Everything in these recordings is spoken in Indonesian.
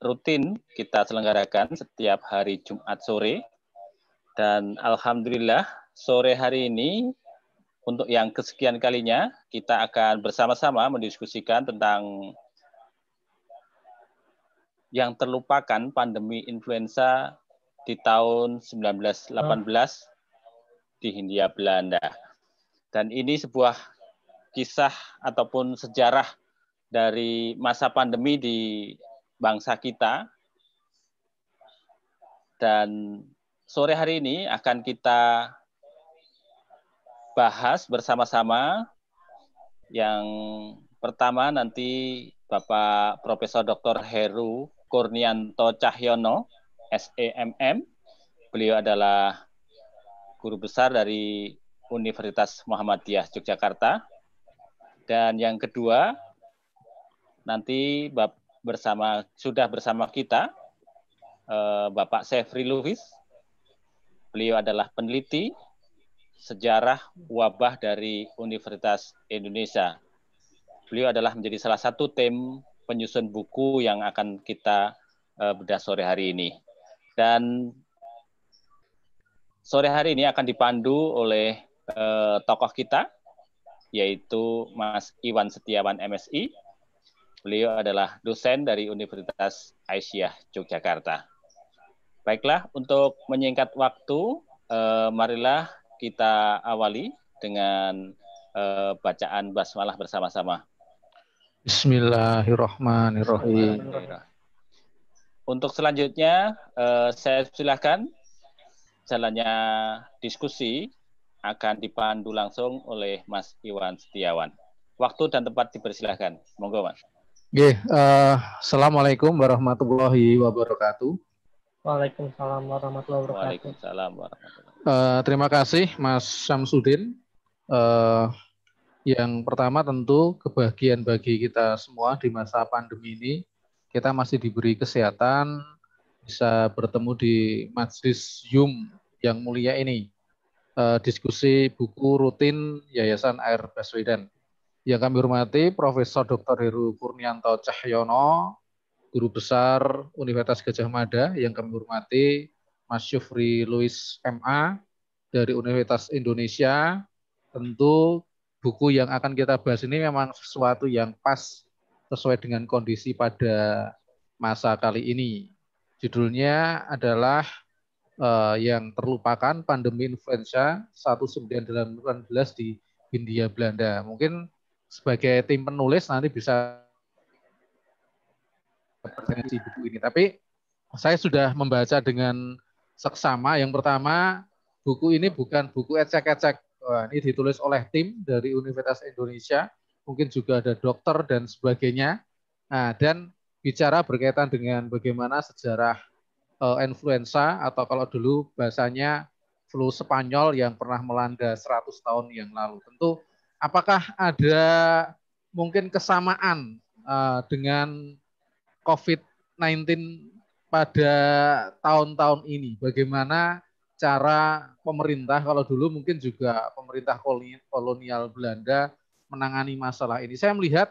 rutin kita selenggarakan setiap hari Jumat sore. Dan Alhamdulillah sore hari ini untuk yang kesekian kalinya kita akan bersama-sama mendiskusikan tentang yang terlupakan pandemi influenza di tahun 1918 di Hindia Belanda. Dan ini sebuah kisah ataupun sejarah dari masa pandemi di bangsa kita. Dan sore hari ini akan kita bahas bersama-sama. Yang pertama nanti Bapak Profesor Dr. Heru Kurnianto Cahyono, SEMM. Beliau adalah guru besar dari Universitas Muhammadiyah Yogyakarta. Dan yang kedua, nanti Bapak bersama sudah bersama kita eh, Bapak Sefri Lewis. Beliau adalah peneliti sejarah wabah dari Universitas Indonesia. Beliau adalah menjadi salah satu tim penyusun buku yang akan kita eh, bedah sore hari ini. Dan sore hari ini akan dipandu oleh eh, tokoh kita yaitu Mas Iwan Setiawan MSI Beliau adalah dosen dari Universitas Aisyah Yogyakarta. Baiklah, untuk menyingkat waktu, eh, marilah kita awali dengan eh, bacaan basmalah bersama-sama. Bismillahirrahmanirrahim. Untuk selanjutnya, eh, saya silakan jalannya diskusi akan dipandu langsung oleh Mas Iwan Setiawan. Waktu dan tempat dipersilahkan. Monggo, Mas. Yeah, eh, uh, Assalamualaikum warahmatullahi wabarakatuh. Waalaikumsalam warahmatullahi wabarakatuh. Waalaikumsalam warahmatullahi wabarakatuh. Uh, terima kasih Mas Syamsuddin. Uh, yang pertama tentu kebahagiaan bagi kita semua di masa pandemi ini. Kita masih diberi kesehatan, bisa bertemu di Majlis Yum yang mulia ini. Uh, diskusi buku rutin Yayasan Air Baswedan yang kami hormati Profesor Dr. Heru Kurnianto Cahyono, Guru Besar Universitas Gajah Mada. Yang kami hormati Mas Syufri Louis MA dari Universitas Indonesia. Tentu buku yang akan kita bahas ini memang sesuatu yang pas sesuai dengan kondisi pada masa kali ini. Judulnya adalah uh, yang terlupakan pandemi influenza 1918 di Hindia Belanda. Mungkin sebagai tim penulis nanti bisa di buku ini. Tapi saya sudah membaca dengan seksama. Yang pertama, buku ini bukan buku ecek-ecek. Ini ditulis oleh tim dari Universitas Indonesia. Mungkin juga ada dokter dan sebagainya. Nah, dan bicara berkaitan dengan bagaimana sejarah eh, influenza atau kalau dulu bahasanya flu Spanyol yang pernah melanda 100 tahun yang lalu. Tentu apakah ada mungkin kesamaan uh, dengan COVID-19 pada tahun-tahun ini? Bagaimana cara pemerintah kalau dulu mungkin juga pemerintah kolonial Belanda menangani masalah ini? Saya melihat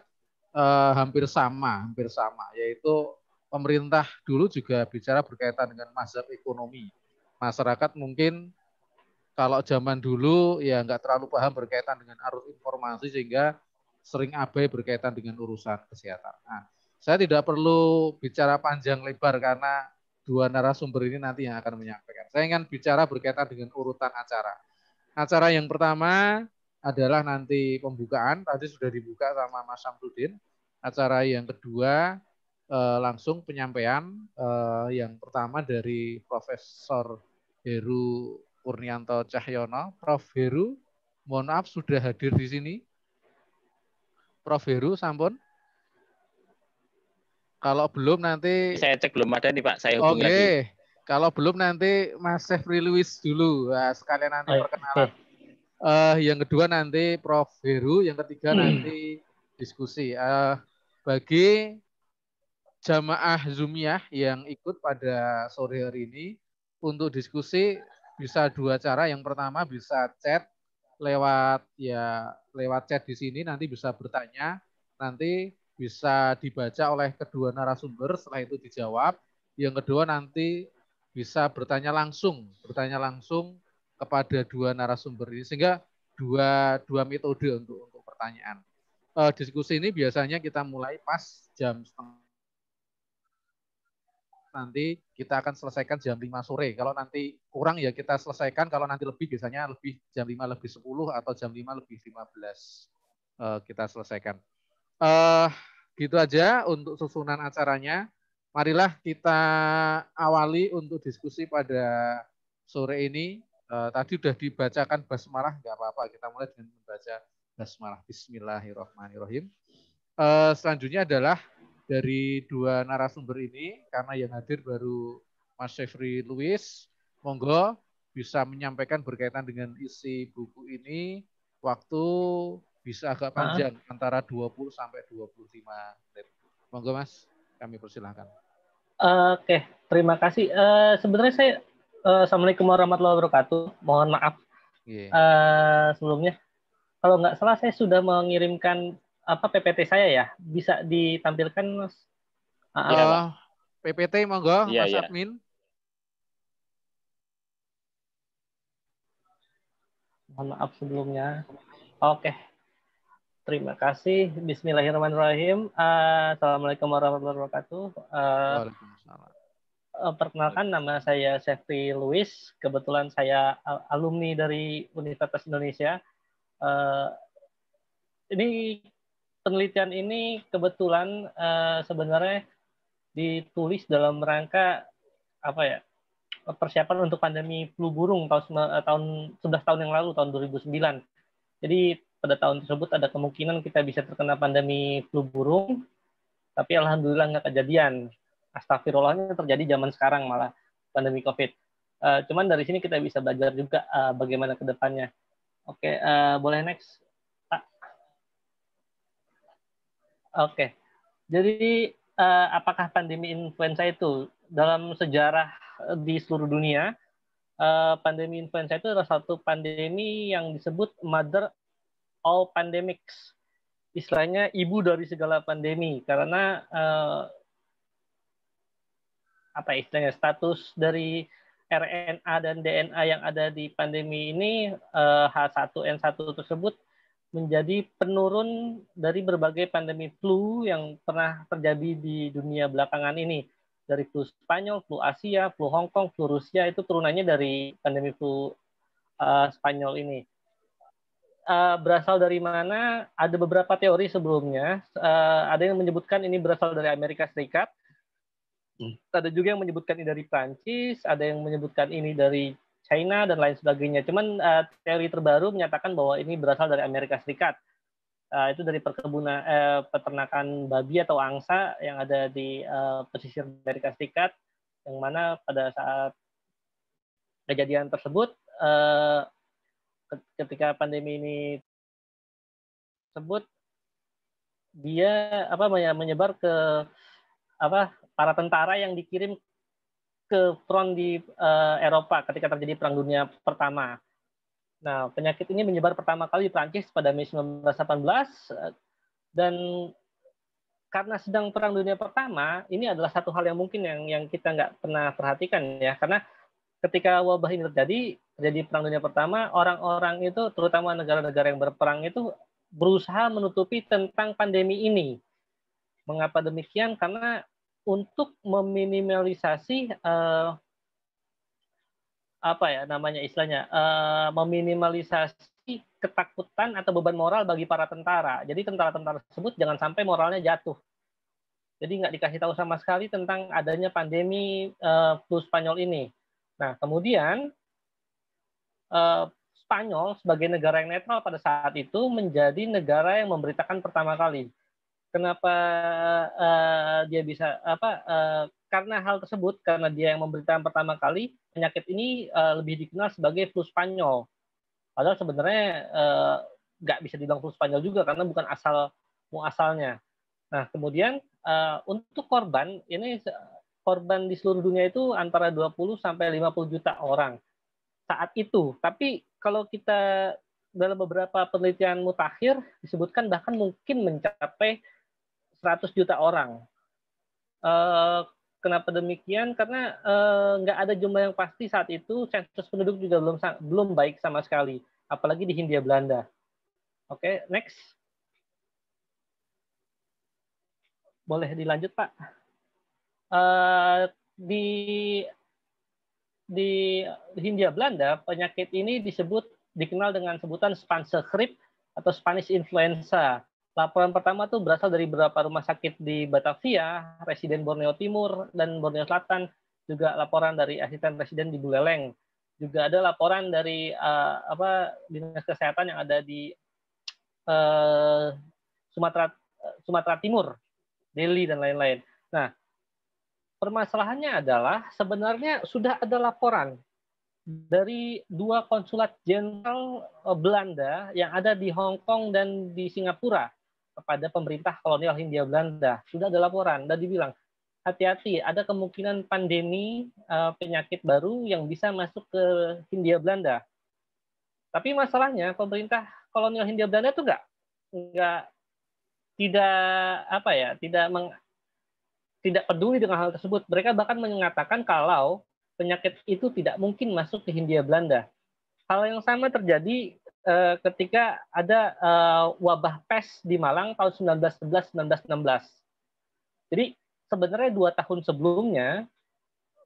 uh, hampir sama, hampir sama, yaitu pemerintah dulu juga bicara berkaitan dengan mazhab ekonomi. Masyarakat mungkin kalau zaman dulu ya nggak terlalu paham berkaitan dengan arus informasi sehingga sering abai berkaitan dengan urusan kesehatan. Nah, saya tidak perlu bicara panjang lebar karena dua narasumber ini nanti yang akan menyampaikan. Saya ingin bicara berkaitan dengan urutan acara. Acara yang pertama adalah nanti pembukaan, tadi sudah dibuka sama Mas Samsudin. Acara yang kedua eh, langsung penyampaian eh, yang pertama dari Profesor Heru Kurnianto Cahyono, Prof. Heru, mohon maaf sudah hadir di sini. Prof. Heru, sampun. Kalau belum nanti... Saya cek belum ada nih Pak, saya hubungi okay. lagi. Kalau belum nanti Mas Jeffrey Lewis dulu, nah, sekalian nanti Ayo. perkenalan. Uh, yang kedua nanti Prof. Heru, yang ketiga hmm. nanti diskusi. Uh, bagi jamaah Zumiyah yang ikut pada sore hari ini, untuk diskusi bisa dua cara. Yang pertama bisa chat lewat ya lewat chat di sini nanti bisa bertanya, nanti bisa dibaca oleh kedua narasumber setelah itu dijawab. Yang kedua nanti bisa bertanya langsung, bertanya langsung kepada dua narasumber ini sehingga dua dua metode untuk untuk pertanyaan. Uh, diskusi ini biasanya kita mulai pas jam setengah nanti kita akan selesaikan jam 5 sore. Kalau nanti kurang ya kita selesaikan, kalau nanti lebih biasanya lebih jam 5 lebih 10 atau jam 5 lebih 15 uh, eh, kita selesaikan. Uh, gitu aja untuk susunan acaranya. Marilah kita awali untuk diskusi pada sore ini. Uh, tadi sudah dibacakan basmalah, nggak apa-apa. Kita mulai dengan membaca basmalah. Bismillahirrahmanirrahim. Uh, selanjutnya adalah dari dua narasumber ini karena yang hadir baru Mas Jeffrey Lewis. Monggo bisa menyampaikan berkaitan dengan isi buku ini waktu bisa agak panjang Hah? antara 20 sampai 25 menit. Monggo Mas, kami persilahkan. Oke, terima kasih. Uh, sebenarnya saya uh, Assalamualaikum warahmatullahi wabarakatuh. Mohon maaf yeah. Iya. uh, sebelumnya. Kalau nggak salah saya sudah mengirimkan apa PPT saya ya bisa ditampilkan mas? Ah, ya, PPT monggo ya, mas ya. admin. Mohon maaf sebelumnya. Oke. Terima kasih. Bismillahirrahmanirrahim. Uh, Assalamualaikum warahmatullahi wabarakatuh. Uh, perkenalkan nama saya Sefri louis Kebetulan saya alumni dari Universitas Indonesia. ini penelitian ini kebetulan uh, sebenarnya ditulis dalam rangka apa ya persiapan untuk pandemi flu burung tahun eh, tahun 11 tahun yang lalu tahun 2009. Jadi pada tahun tersebut ada kemungkinan kita bisa terkena pandemi flu burung, tapi alhamdulillah nggak kejadian. Astagfirullahnya terjadi zaman sekarang malah pandemi COVID. Uh, cuman dari sini kita bisa belajar juga uh, bagaimana kedepannya. Oke, okay, uh, boleh next. Oke. Jadi eh, apakah pandemi influenza itu dalam sejarah eh, di seluruh dunia eh, pandemi influenza itu adalah satu pandemi yang disebut mother all pandemics. Istilahnya ibu dari segala pandemi karena apa istilahnya status dari RNA dan DNA yang ada di pandemi ini H1N1 tersebut menjadi penurun dari berbagai pandemi flu yang pernah terjadi di dunia belakangan ini. Dari flu Spanyol, flu Asia, flu Hongkong, flu Rusia itu turunannya dari pandemi flu uh, Spanyol ini. Uh, berasal dari mana? Ada beberapa teori sebelumnya. Uh, ada yang menyebutkan ini berasal dari Amerika Serikat. Hmm. Ada juga yang menyebutkan ini dari Prancis, ada yang menyebutkan ini dari China dan lain sebagainya. Cuman uh, teori terbaru menyatakan bahwa ini berasal dari Amerika Serikat. Uh, itu dari perkebunan uh, peternakan babi atau angsa yang ada di uh, pesisir Amerika Serikat yang mana pada saat kejadian tersebut uh, ketika pandemi ini tersebut dia apa menyebar ke apa para tentara yang dikirim ke front di uh, Eropa ketika terjadi Perang Dunia Pertama. Nah, penyakit ini menyebar pertama kali di Prancis pada Mei 1918 eh, dan karena sedang Perang Dunia Pertama, ini adalah satu hal yang mungkin yang yang kita nggak pernah perhatikan ya, karena ketika wabah ini terjadi, terjadi Perang Dunia Pertama, orang-orang itu, terutama negara-negara yang berperang itu berusaha menutupi tentang pandemi ini. Mengapa demikian? Karena untuk meminimalisasi uh, apa ya namanya istilahnya uh, meminimalisasi ketakutan atau beban moral bagi para tentara. Jadi tentara-tentara tersebut jangan sampai moralnya jatuh. Jadi nggak dikasih tahu sama sekali tentang adanya pandemi uh, flu Spanyol ini. Nah kemudian uh, Spanyol sebagai negara yang netral pada saat itu menjadi negara yang memberitakan pertama kali kenapa uh, dia bisa apa uh, karena hal tersebut karena dia yang memberitakan pertama kali penyakit ini uh, lebih dikenal sebagai flu Spanyol. Padahal sebenarnya nggak uh, bisa dibilang flu Spanyol juga karena bukan asal muasalnya. Nah kemudian uh, untuk korban ini korban di seluruh dunia itu antara 20 sampai 50 juta orang saat itu. Tapi kalau kita dalam beberapa penelitian mutakhir disebutkan bahkan mungkin mencapai 100 juta orang. Eh, kenapa demikian? Karena eh, nggak ada jumlah yang pasti saat itu. Sensus penduduk juga belum belum baik sama sekali, apalagi di Hindia Belanda. Oke, okay, next. Boleh dilanjut Pak. Eh, di di Hindia Belanda penyakit ini disebut dikenal dengan sebutan Spanish Grip atau Spanish Influenza Laporan pertama tuh berasal dari beberapa rumah sakit di Batavia, Residen Borneo Timur, dan Borneo Selatan, juga laporan dari asisten residen di Buleleng. Juga ada laporan dari uh, apa dinas kesehatan yang ada di uh, Sumatera Sumatera Timur, Delhi dan lain-lain. Nah, permasalahannya adalah sebenarnya sudah ada laporan dari dua konsulat jenderal Belanda yang ada di Hong Kong dan di Singapura kepada pemerintah kolonial Hindia Belanda. Sudah ada laporan dan dibilang hati-hati ada kemungkinan pandemi uh, penyakit baru yang bisa masuk ke Hindia Belanda. Tapi masalahnya pemerintah kolonial Hindia Belanda itu enggak enggak tidak apa ya, tidak meng, tidak peduli dengan hal tersebut. Mereka bahkan mengatakan kalau penyakit itu tidak mungkin masuk ke Hindia Belanda. Hal yang sama terjadi Eh, ketika ada eh, wabah pes di Malang tahun 1911-1916. Jadi sebenarnya dua tahun sebelumnya,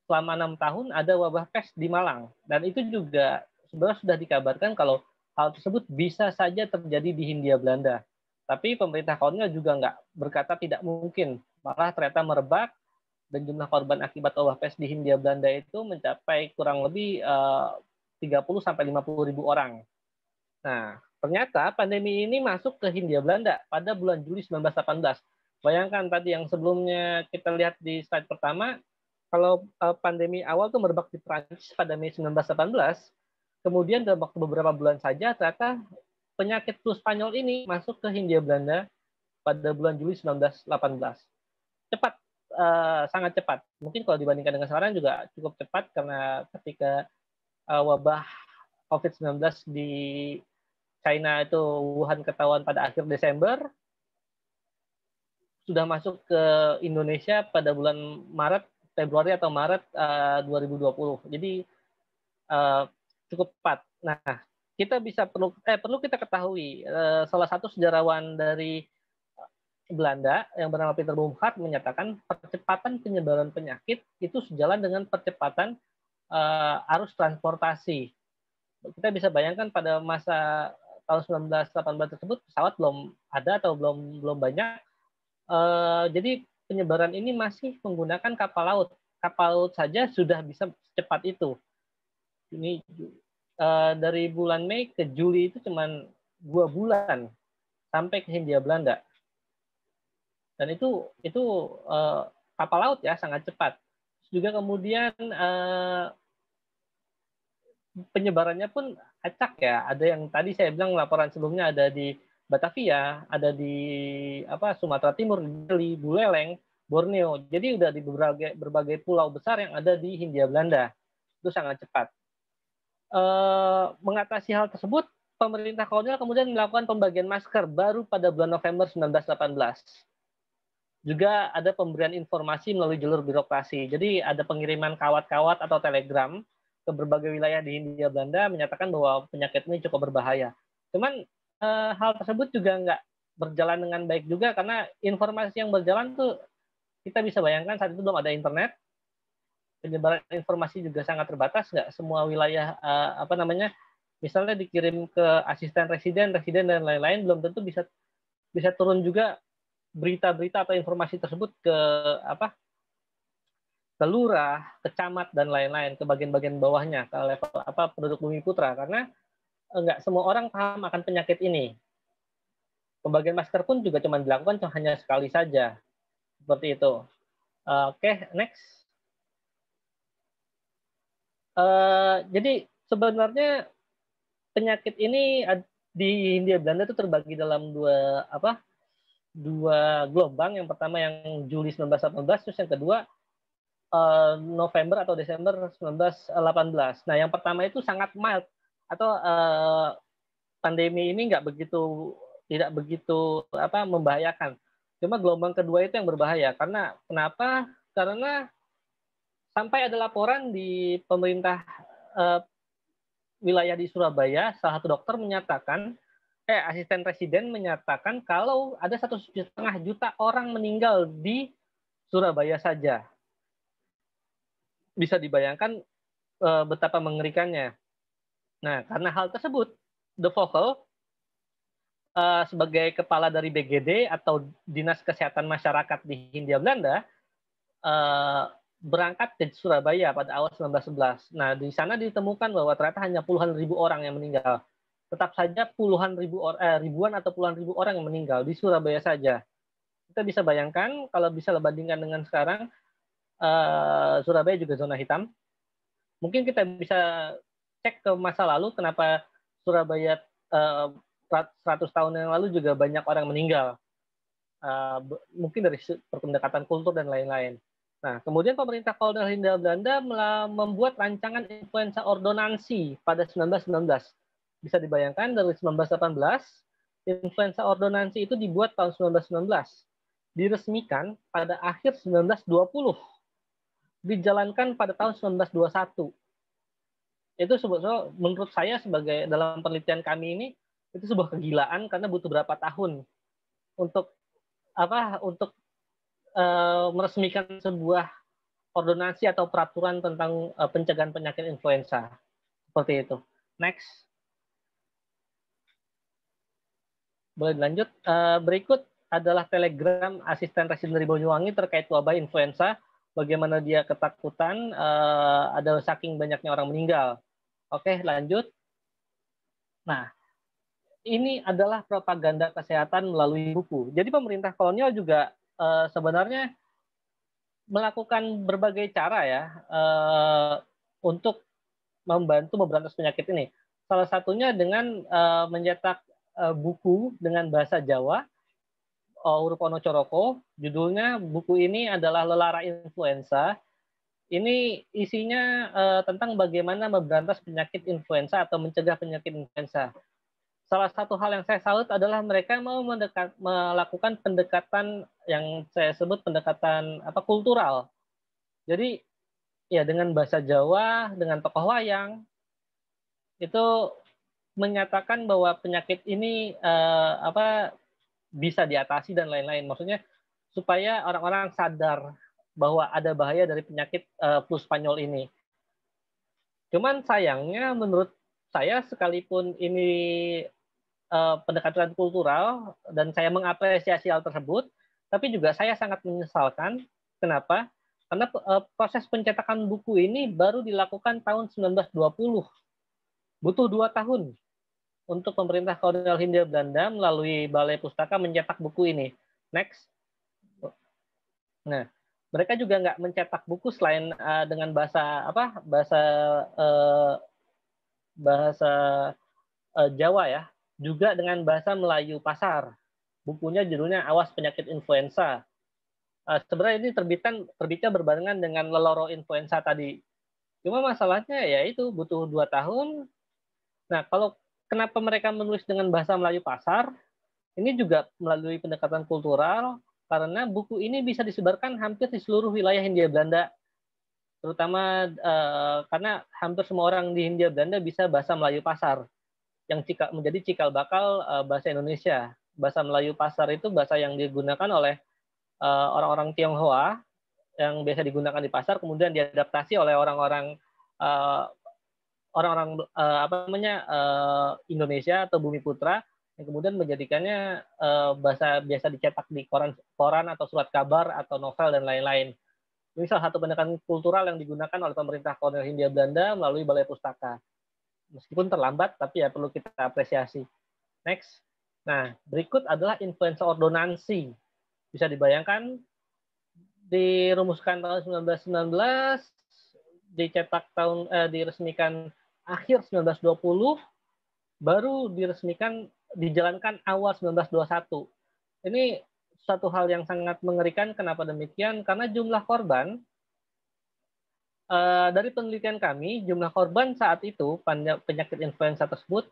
selama enam tahun ada wabah pes di Malang. Dan itu juga sebenarnya sudah dikabarkan kalau hal tersebut bisa saja terjadi di Hindia Belanda. Tapi pemerintah kolonial juga nggak berkata tidak mungkin. Malah ternyata merebak dan jumlah korban akibat wabah pes di Hindia Belanda itu mencapai kurang lebih eh, uh, 30 sampai 50 ribu orang. Nah, ternyata pandemi ini masuk ke Hindia Belanda pada bulan Juli 1918. Bayangkan tadi yang sebelumnya kita lihat di slide pertama, kalau eh, pandemi awal itu merebak di Prancis pada Mei 1918, kemudian dalam waktu beberapa bulan saja ternyata penyakit flu Spanyol ini masuk ke Hindia Belanda pada bulan Juli 1918. Cepat, eh, sangat cepat. Mungkin kalau dibandingkan dengan sekarang juga cukup cepat karena ketika eh, wabah COVID-19 di China itu Wuhan ketahuan pada akhir Desember, sudah masuk ke Indonesia pada bulan Maret, Februari atau Maret eh, uh, 2020. Jadi uh, cukup cepat. Nah, kita bisa perlu eh perlu kita ketahui uh, salah satu sejarawan dari Belanda yang bernama Peter Boomhart menyatakan percepatan penyebaran penyakit itu sejalan dengan percepatan uh, arus transportasi. Kita bisa bayangkan pada masa tahun 1980 tersebut pesawat belum ada atau belum belum banyak. Uh, jadi penyebaran ini masih menggunakan kapal laut. Kapal laut saja sudah bisa secepat itu. Ini uh, dari bulan Mei ke Juli itu cuma dua bulan sampai ke Hindia Belanda. Dan itu itu uh, kapal laut ya sangat cepat. juga kemudian uh, penyebarannya pun acak ya. Ada yang tadi saya bilang laporan sebelumnya ada di Batavia, ada di apa Sumatera Timur, Bali, Buleleng, Borneo. Jadi udah di berbagai, berbagai pulau besar yang ada di Hindia Belanda. Itu sangat cepat. E, mengatasi hal tersebut, pemerintah kolonial kemudian melakukan pembagian masker baru pada bulan November 1918 juga ada pemberian informasi melalui jalur birokrasi. Jadi ada pengiriman kawat-kawat atau telegram ke berbagai wilayah di Hindia Belanda menyatakan bahwa penyakit ini cukup berbahaya. Cuman e, hal tersebut juga nggak berjalan dengan baik juga karena informasi yang berjalan tuh kita bisa bayangkan saat itu belum ada internet, penyebaran informasi juga sangat terbatas, nggak semua wilayah e, apa namanya, misalnya dikirim ke asisten residen, residen dan lain-lain belum tentu bisa bisa turun juga berita-berita atau informasi tersebut ke apa kelurah, kecamat dan lain-lain ke bagian-bagian bawahnya ke level apa penduduk bumi putra karena enggak eh, semua orang paham akan penyakit ini. Pembagian masker pun juga cuma dilakukan hanya sekali saja. Seperti itu. Eh, oke, okay, next. Uh, jadi sebenarnya penyakit ini di Hindia Belanda itu terbagi dalam dua apa? dua gelombang. Yang pertama yang Juli 1918, terus yang kedua Eh, November atau Desember 1918. Nah, yang pertama itu sangat mild atau uh, pandemi ini nggak begitu tidak begitu apa membahayakan. Cuma gelombang kedua itu yang berbahaya karena kenapa? Karena sampai ada laporan di pemerintah uh, wilayah di Surabaya, salah satu dokter menyatakan eh asisten presiden menyatakan kalau ada satu setengah juta orang meninggal di Surabaya saja bisa dibayangkan e, betapa mengerikannya. Nah, karena hal tersebut, The Vocal e, sebagai kepala dari BGD atau Dinas Kesehatan Masyarakat di Hindia Belanda e, berangkat ke Surabaya pada awal 1911. Nah, di sana ditemukan bahwa ternyata hanya puluhan ribu orang yang meninggal. Tetap saja puluhan ribu or, eh, ribuan atau puluhan ribu orang yang meninggal di Surabaya saja. Kita bisa bayangkan kalau bisa dibandingkan dengan sekarang Eh, Surabaya juga zona hitam. Mungkin kita bisa cek ke masa lalu kenapa Surabaya 100 eh, tahun yang lalu juga banyak orang meninggal. Eh, mungkin dari pendekatan kultur dan lain-lain. Nah, kemudian pemerintah kolonial Hindia Belanda membuat rancangan influenza ordonansi pada 1919. Bisa dibayangkan dari 1918, influenza ordonansi itu dibuat tahun 1919. Diresmikan pada akhir 1920 dijalankan pada tahun 1921. Itu sebetulnya menurut saya sebagai dalam penelitian kami ini itu sebuah kegilaan karena butuh berapa tahun untuk apa untuk e, meresmikan sebuah ordonansi atau peraturan tentang e, pencegahan penyakit influenza seperti itu. Next, boleh dilanjut. E, berikut adalah telegram asisten residen dari Banyuwangi terkait wabah influenza bagaimana dia ketakutan uh, ada saking banyaknya orang meninggal. Oke, lanjut. Nah, ini adalah propaganda kesehatan melalui buku. Jadi pemerintah kolonial juga uh, sebenarnya melakukan berbagai cara ya uh, untuk membantu memberantas penyakit ini. Salah satunya dengan uh, mencetak uh, buku dengan bahasa Jawa Eh, Urpono Coroko. Judulnya buku ini adalah Lelara Influenza. Ini isinya uh, tentang bagaimana memberantas penyakit influenza atau mencegah penyakit influenza. Salah satu hal yang saya salut adalah mereka mau mendekat, melakukan pendekatan yang saya sebut pendekatan apa kultural. Jadi ya dengan bahasa Jawa, dengan tokoh wayang itu menyatakan bahwa penyakit ini uh, apa bisa diatasi dan lain-lain. Maksudnya supaya orang-orang sadar bahwa ada bahaya dari penyakit uh, flu Spanyol ini. Cuman sayangnya menurut saya sekalipun ini uh, pendekatan kultural dan saya mengapresiasi hal tersebut, tapi juga saya sangat menyesalkan kenapa? Karena uh, proses pencetakan buku ini baru dilakukan tahun 1920. Butuh dua tahun untuk pemerintah kolonial Hindia Belanda melalui Balai Pustaka mencetak buku ini. Next. Nah, mereka juga nggak mencetak buku selain uh, dengan bahasa apa? Bahasa uh, bahasa uh, Jawa ya, juga dengan bahasa Melayu pasar. Bukunya judulnya Awas Penyakit Influenza. Uh, sebenarnya ini terbitan terbitnya berbarengan dengan leloro influenza tadi. Cuma masalahnya ya itu butuh dua tahun. Nah, kalau kenapa mereka menulis dengan bahasa Melayu pasar? Ini juga melalui pendekatan kultural karena buku ini bisa disebarkan hampir di seluruh wilayah Hindia Belanda, terutama eh, karena hampir semua orang di Hindia Belanda bisa bahasa Melayu pasar yang cika, menjadi cikal bakal eh, bahasa Indonesia. Bahasa Melayu pasar itu bahasa yang digunakan oleh orang eh, orang-orang Tionghoa yang biasa digunakan di pasar, kemudian diadaptasi oleh orang-orang eh, orang-orang uh, apa namanya uh, Indonesia atau Bumi Putra yang kemudian menjadikannya uh, bahasa biasa dicetak di koran koran atau surat kabar atau novel dan lain-lain. Ini salah satu pendekatan kultural yang digunakan oleh pemerintah kolonial Hindia Belanda melalui Balai Pustaka. Meskipun terlambat, tapi ya perlu kita apresiasi. Next. Nah, berikut adalah influencer ordonansi. Bisa dibayangkan dirumuskan tahun 1919, dicetak tahun eh, diresmikan akhir 1920 baru diresmikan dijalankan awal 1921. Ini satu hal yang sangat mengerikan kenapa demikian karena jumlah korban eh, dari penelitian kami jumlah korban saat itu penyakit influenza tersebut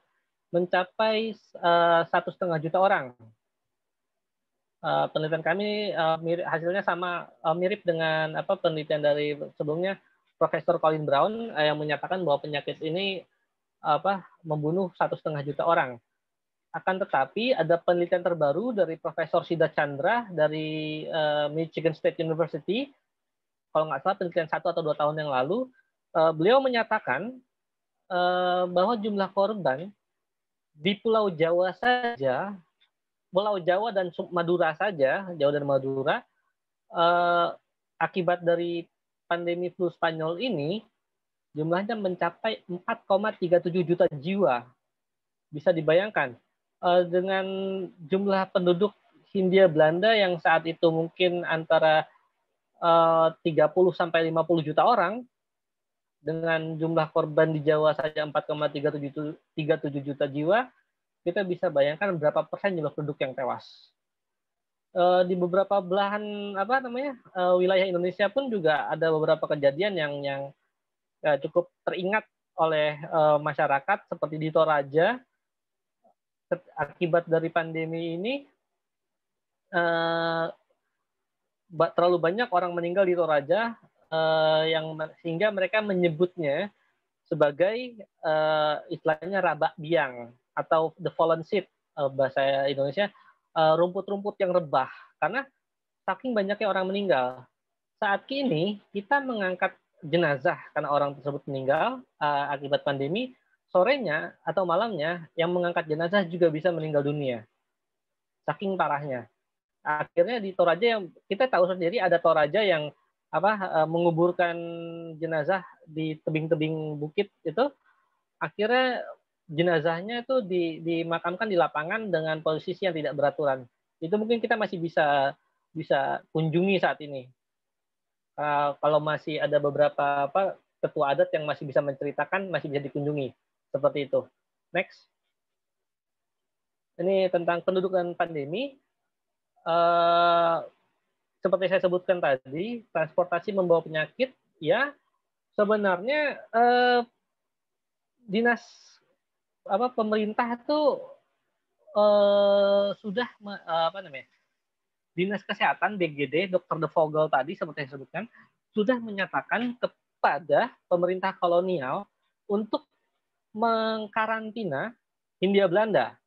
mencapai eh, satu setengah juta orang. Eh, penelitian kami hasilnya sama mirip dengan apa penelitian dari sebelumnya Profesor Colin Brown eh, yang menyatakan bahwa penyakit ini apa membunuh satu setengah juta orang. Akan tetapi ada penelitian terbaru dari Profesor Sida Chandra dari uh, Michigan State University, kalau nggak salah penelitian satu atau dua tahun yang lalu, uh, beliau menyatakan uh, bahwa jumlah korban di Pulau Jawa saja, Pulau Jawa dan Madura saja, Jawa dan Madura, uh, akibat dari pandemi flu Spanyol ini jumlahnya mencapai 4,37 juta jiwa. Bisa dibayangkan eh, dengan jumlah penduduk Hindia Belanda yang saat itu mungkin antara 30 eh, sampai 50 juta orang dengan jumlah korban di Jawa saja 4,37 juta jiwa, kita bisa bayangkan berapa persen jumlah penduduk yang tewas uh, di beberapa belahan apa namanya uh, wilayah Indonesia pun juga ada beberapa kejadian yang yang uh, cukup teringat oleh uh, masyarakat seperti di Toraja akibat dari pandemi ini uh, terlalu banyak orang meninggal di Toraja uh, yang sehingga mereka menyebutnya sebagai uh, istilahnya rabak biang atau the fallen seed uh, bahasa Indonesia Eh, rumput-rumput yang rebah karena saking banyaknya orang meninggal. Saat ini kita mengangkat jenazah karena orang tersebut meninggal uh, akibat pandemi, sorenya atau malamnya yang mengangkat jenazah juga bisa meninggal dunia. Saking parahnya. Akhirnya di Toraja yang kita tahu sendiri ada Toraja yang apa uh, menguburkan jenazah di tebing-tebing bukit itu akhirnya jenazahnya itu di, dimakamkan di lapangan dengan posisi yang tidak beraturan. Itu mungkin kita masih bisa bisa kunjungi saat ini. Uh, kalau masih ada beberapa apa ketua adat yang masih bisa menceritakan, masih bisa dikunjungi seperti itu. Next, ini tentang pendudukan pandemi. Uh, seperti saya sebutkan tadi, transportasi membawa penyakit, ya sebenarnya eh, dinas apa pemerintah tuh eh, sudah me, eh, apa namanya dinas kesehatan BGD Dr. De Vogel tadi seperti saya sebutkan sudah menyatakan kepada pemerintah kolonial untuk mengkarantina Hindia Belanda.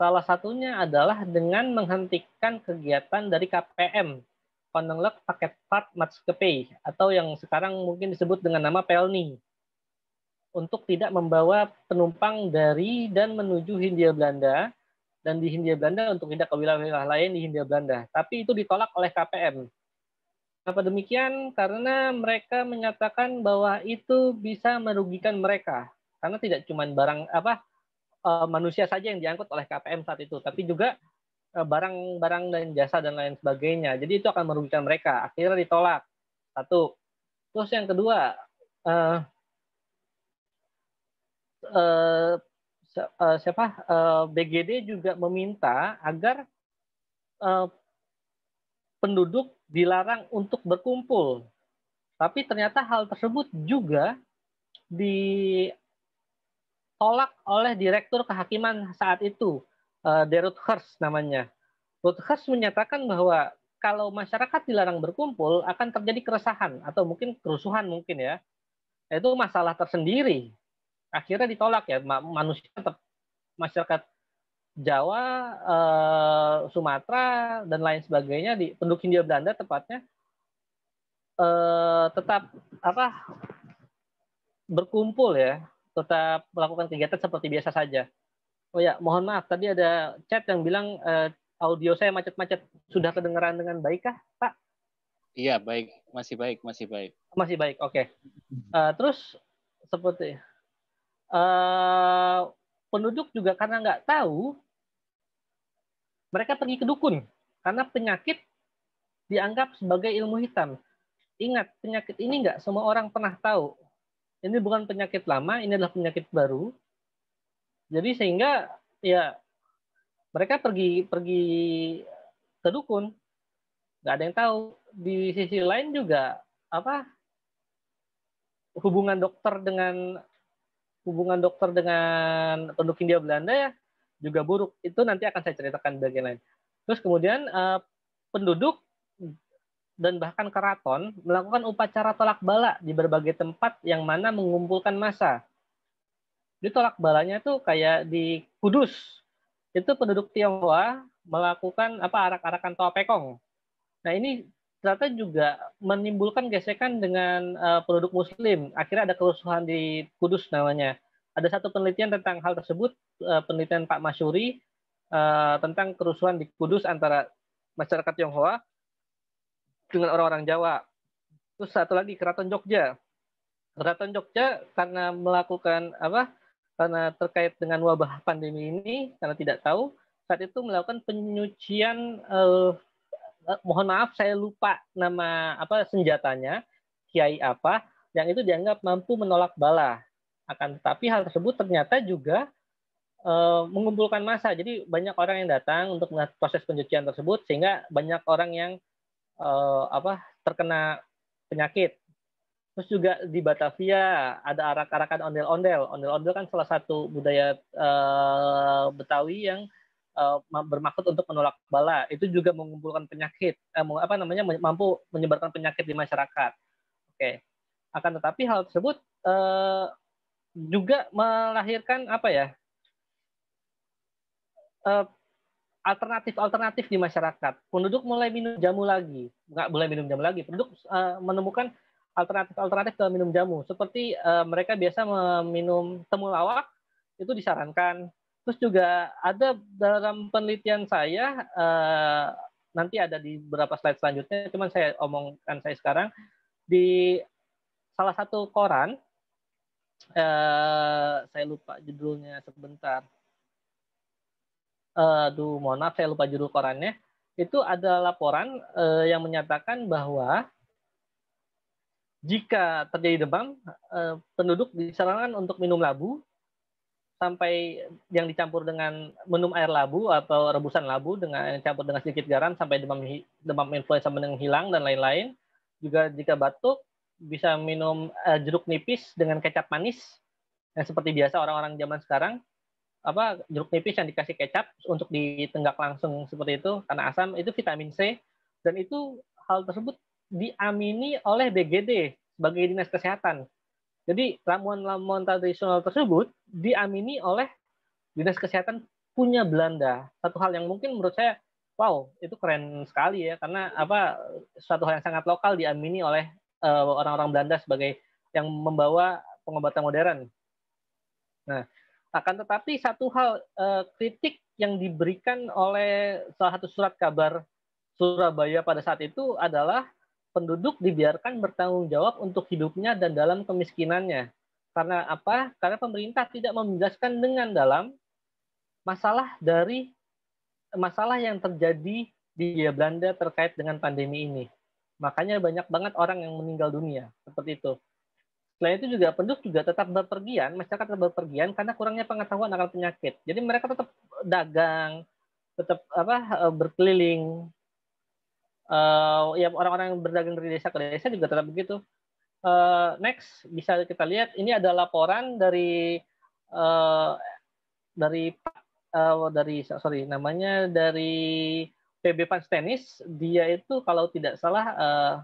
Salah satunya adalah dengan menghentikan kegiatan dari KPM, Konnenlek Paket Part Matskepe atau yang sekarang mungkin disebut dengan nama Pelni untuk tidak membawa penumpang dari dan menuju Hindia Belanda dan di Hindia Belanda untuk tidak ke wilayah-wilayah lain di Hindia Belanda. Tapi itu ditolak oleh KPM. Apa demikian? Karena mereka menyatakan bahwa itu bisa merugikan mereka. Karena tidak cuma barang apa eh, manusia saja yang diangkut oleh KPM saat itu, tapi juga eh, barang-barang dan jasa dan lain sebagainya. Jadi itu akan merugikan mereka. Akhirnya ditolak. Satu. Terus yang kedua, eh, uh, uh, siapa uh, eh, BGD juga meminta agar uh, penduduk dilarang untuk berkumpul. Tapi ternyata hal tersebut juga ditolak oleh Direktur Kehakiman saat itu, uh, Derut Hurst namanya. Derut Hurst menyatakan bahwa kalau masyarakat dilarang berkumpul akan terjadi keresahan atau mungkin kerusuhan mungkin ya. Itu masalah tersendiri akhirnya ditolak ya manusia tetap masyarakat Jawa, eh, Sumatera dan lain sebagainya di penduduk Hindia Belanda tepatnya eh, tetap apa berkumpul ya, tetap melakukan kegiatan seperti biasa saja. Oh ya, mohon maaf tadi ada chat yang bilang eh, audio saya macet-macet. Sudah kedengaran dengan baik kah, Pak? Iya, baik. Masih baik, masih baik. Masih baik. Oke. Okay. terus seperti eh, penduduk juga karena nggak tahu, mereka pergi ke dukun karena penyakit dianggap sebagai ilmu hitam. Ingat, penyakit ini nggak semua orang pernah tahu. Ini bukan penyakit lama, ini adalah penyakit baru. Jadi sehingga ya mereka pergi pergi ke dukun, nggak ada yang tahu. Di sisi lain juga apa hubungan dokter dengan hubungan dokter dengan penduduk India Belanda ya juga buruk. Itu nanti akan saya ceritakan di bagian lain. Terus kemudian uh, penduduk dan bahkan keraton melakukan upacara tolak bala di berbagai tempat yang mana mengumpulkan massa. Di tolak balanya itu kayak di Kudus itu penduduk Tionghoa melakukan apa arak-arakan toa pekong. Nah ini ternyata juga menimbulkan gesekan dengan uh, produk muslim. Akhirnya ada kerusuhan di Kudus namanya. Ada satu penelitian tentang hal tersebut, uh, penelitian Pak Masyuri uh, tentang kerusuhan di Kudus antara masyarakat Tionghoa dengan orang-orang Jawa. Terus satu lagi Keraton Jogja. Keraton Jogja karena melakukan apa? Karena terkait dengan wabah pandemi ini karena tidak tahu saat itu melakukan penyucian uh, Eh, mohon maaf saya lupa nama apa senjatanya, kiai apa, yang itu dianggap mampu menolak bala. Akan tetapi hal tersebut ternyata juga e, mengumpulkan massa. Jadi banyak orang yang datang untuk proses pencucian tersebut sehingga banyak orang yang e, apa terkena penyakit. Terus juga di Batavia ada arak-arakan ondel-ondel. Ondel-ondel kan salah satu budaya e, Betawi yang Eh, bermaksud untuk menolak bala itu juga mengumpulkan penyakit eh, apa namanya mampu menyebarkan penyakit di masyarakat oke okay. akan tetapi hal tersebut uh, juga melahirkan apa ya eh, alternatif alternatif di masyarakat penduduk mulai minum jamu lagi nggak boleh minum jamu lagi penduduk uh, menemukan alternatif alternatif ke minum jamu seperti uh, mereka biasa meminum temulawak itu disarankan Terus juga ada dalam penelitian saya uh, nanti ada di beberapa slide selanjutnya, cuman saya omongkan saya sekarang di salah satu koran uh, saya lupa judulnya sebentar. Eh, aduh, mohon maaf saya lupa judul korannya. Itu ada laporan uh, yang menyatakan bahwa jika terjadi demam, penduduk disarankan untuk minum labu sampai yang dicampur dengan minum air labu atau rebusan labu dengan campur dengan sedikit garam sampai demam demam influenza menghilang dan lain-lain. Juga jika batuk bisa minum uh, jeruk nipis dengan kecap manis yang seperti biasa orang-orang zaman sekarang apa jeruk nipis yang dikasih kecap untuk ditenggak langsung seperti itu karena asam itu vitamin C dan itu hal tersebut diamini oleh BGD sebagai dinas kesehatan jadi ramuan-ramuan tradisional tersebut diamini oleh dinas kesehatan punya Belanda. Satu hal yang mungkin menurut saya wow itu keren sekali ya karena apa suatu hal yang sangat lokal diamini oleh eh, orang-orang uh, Belanda sebagai yang membawa pengobatan modern. Nah, akan tetapi satu hal uh, kritik yang diberikan oleh salah satu surat kabar Surabaya pada saat itu adalah penduduk dibiarkan bertanggung jawab untuk hidupnya dan dalam kemiskinannya. Karena apa? Karena pemerintah tidak menjelaskan dengan dalam masalah dari masalah yang terjadi di Belanda terkait dengan pandemi ini. Makanya banyak banget orang yang meninggal dunia seperti itu. Selain itu juga penduduk juga tetap berpergian, masyarakat tetap berpergian karena kurangnya pengetahuan akan penyakit. Jadi mereka tetap dagang, tetap apa eh, berkeliling uh, ya orang-orang yang berdagang dari desa ke desa juga tetap begitu. Uh, next bisa kita lihat ini ada laporan dari uh, dari uh, dari sorry namanya dari PB Panstenis dia itu kalau tidak salah uh,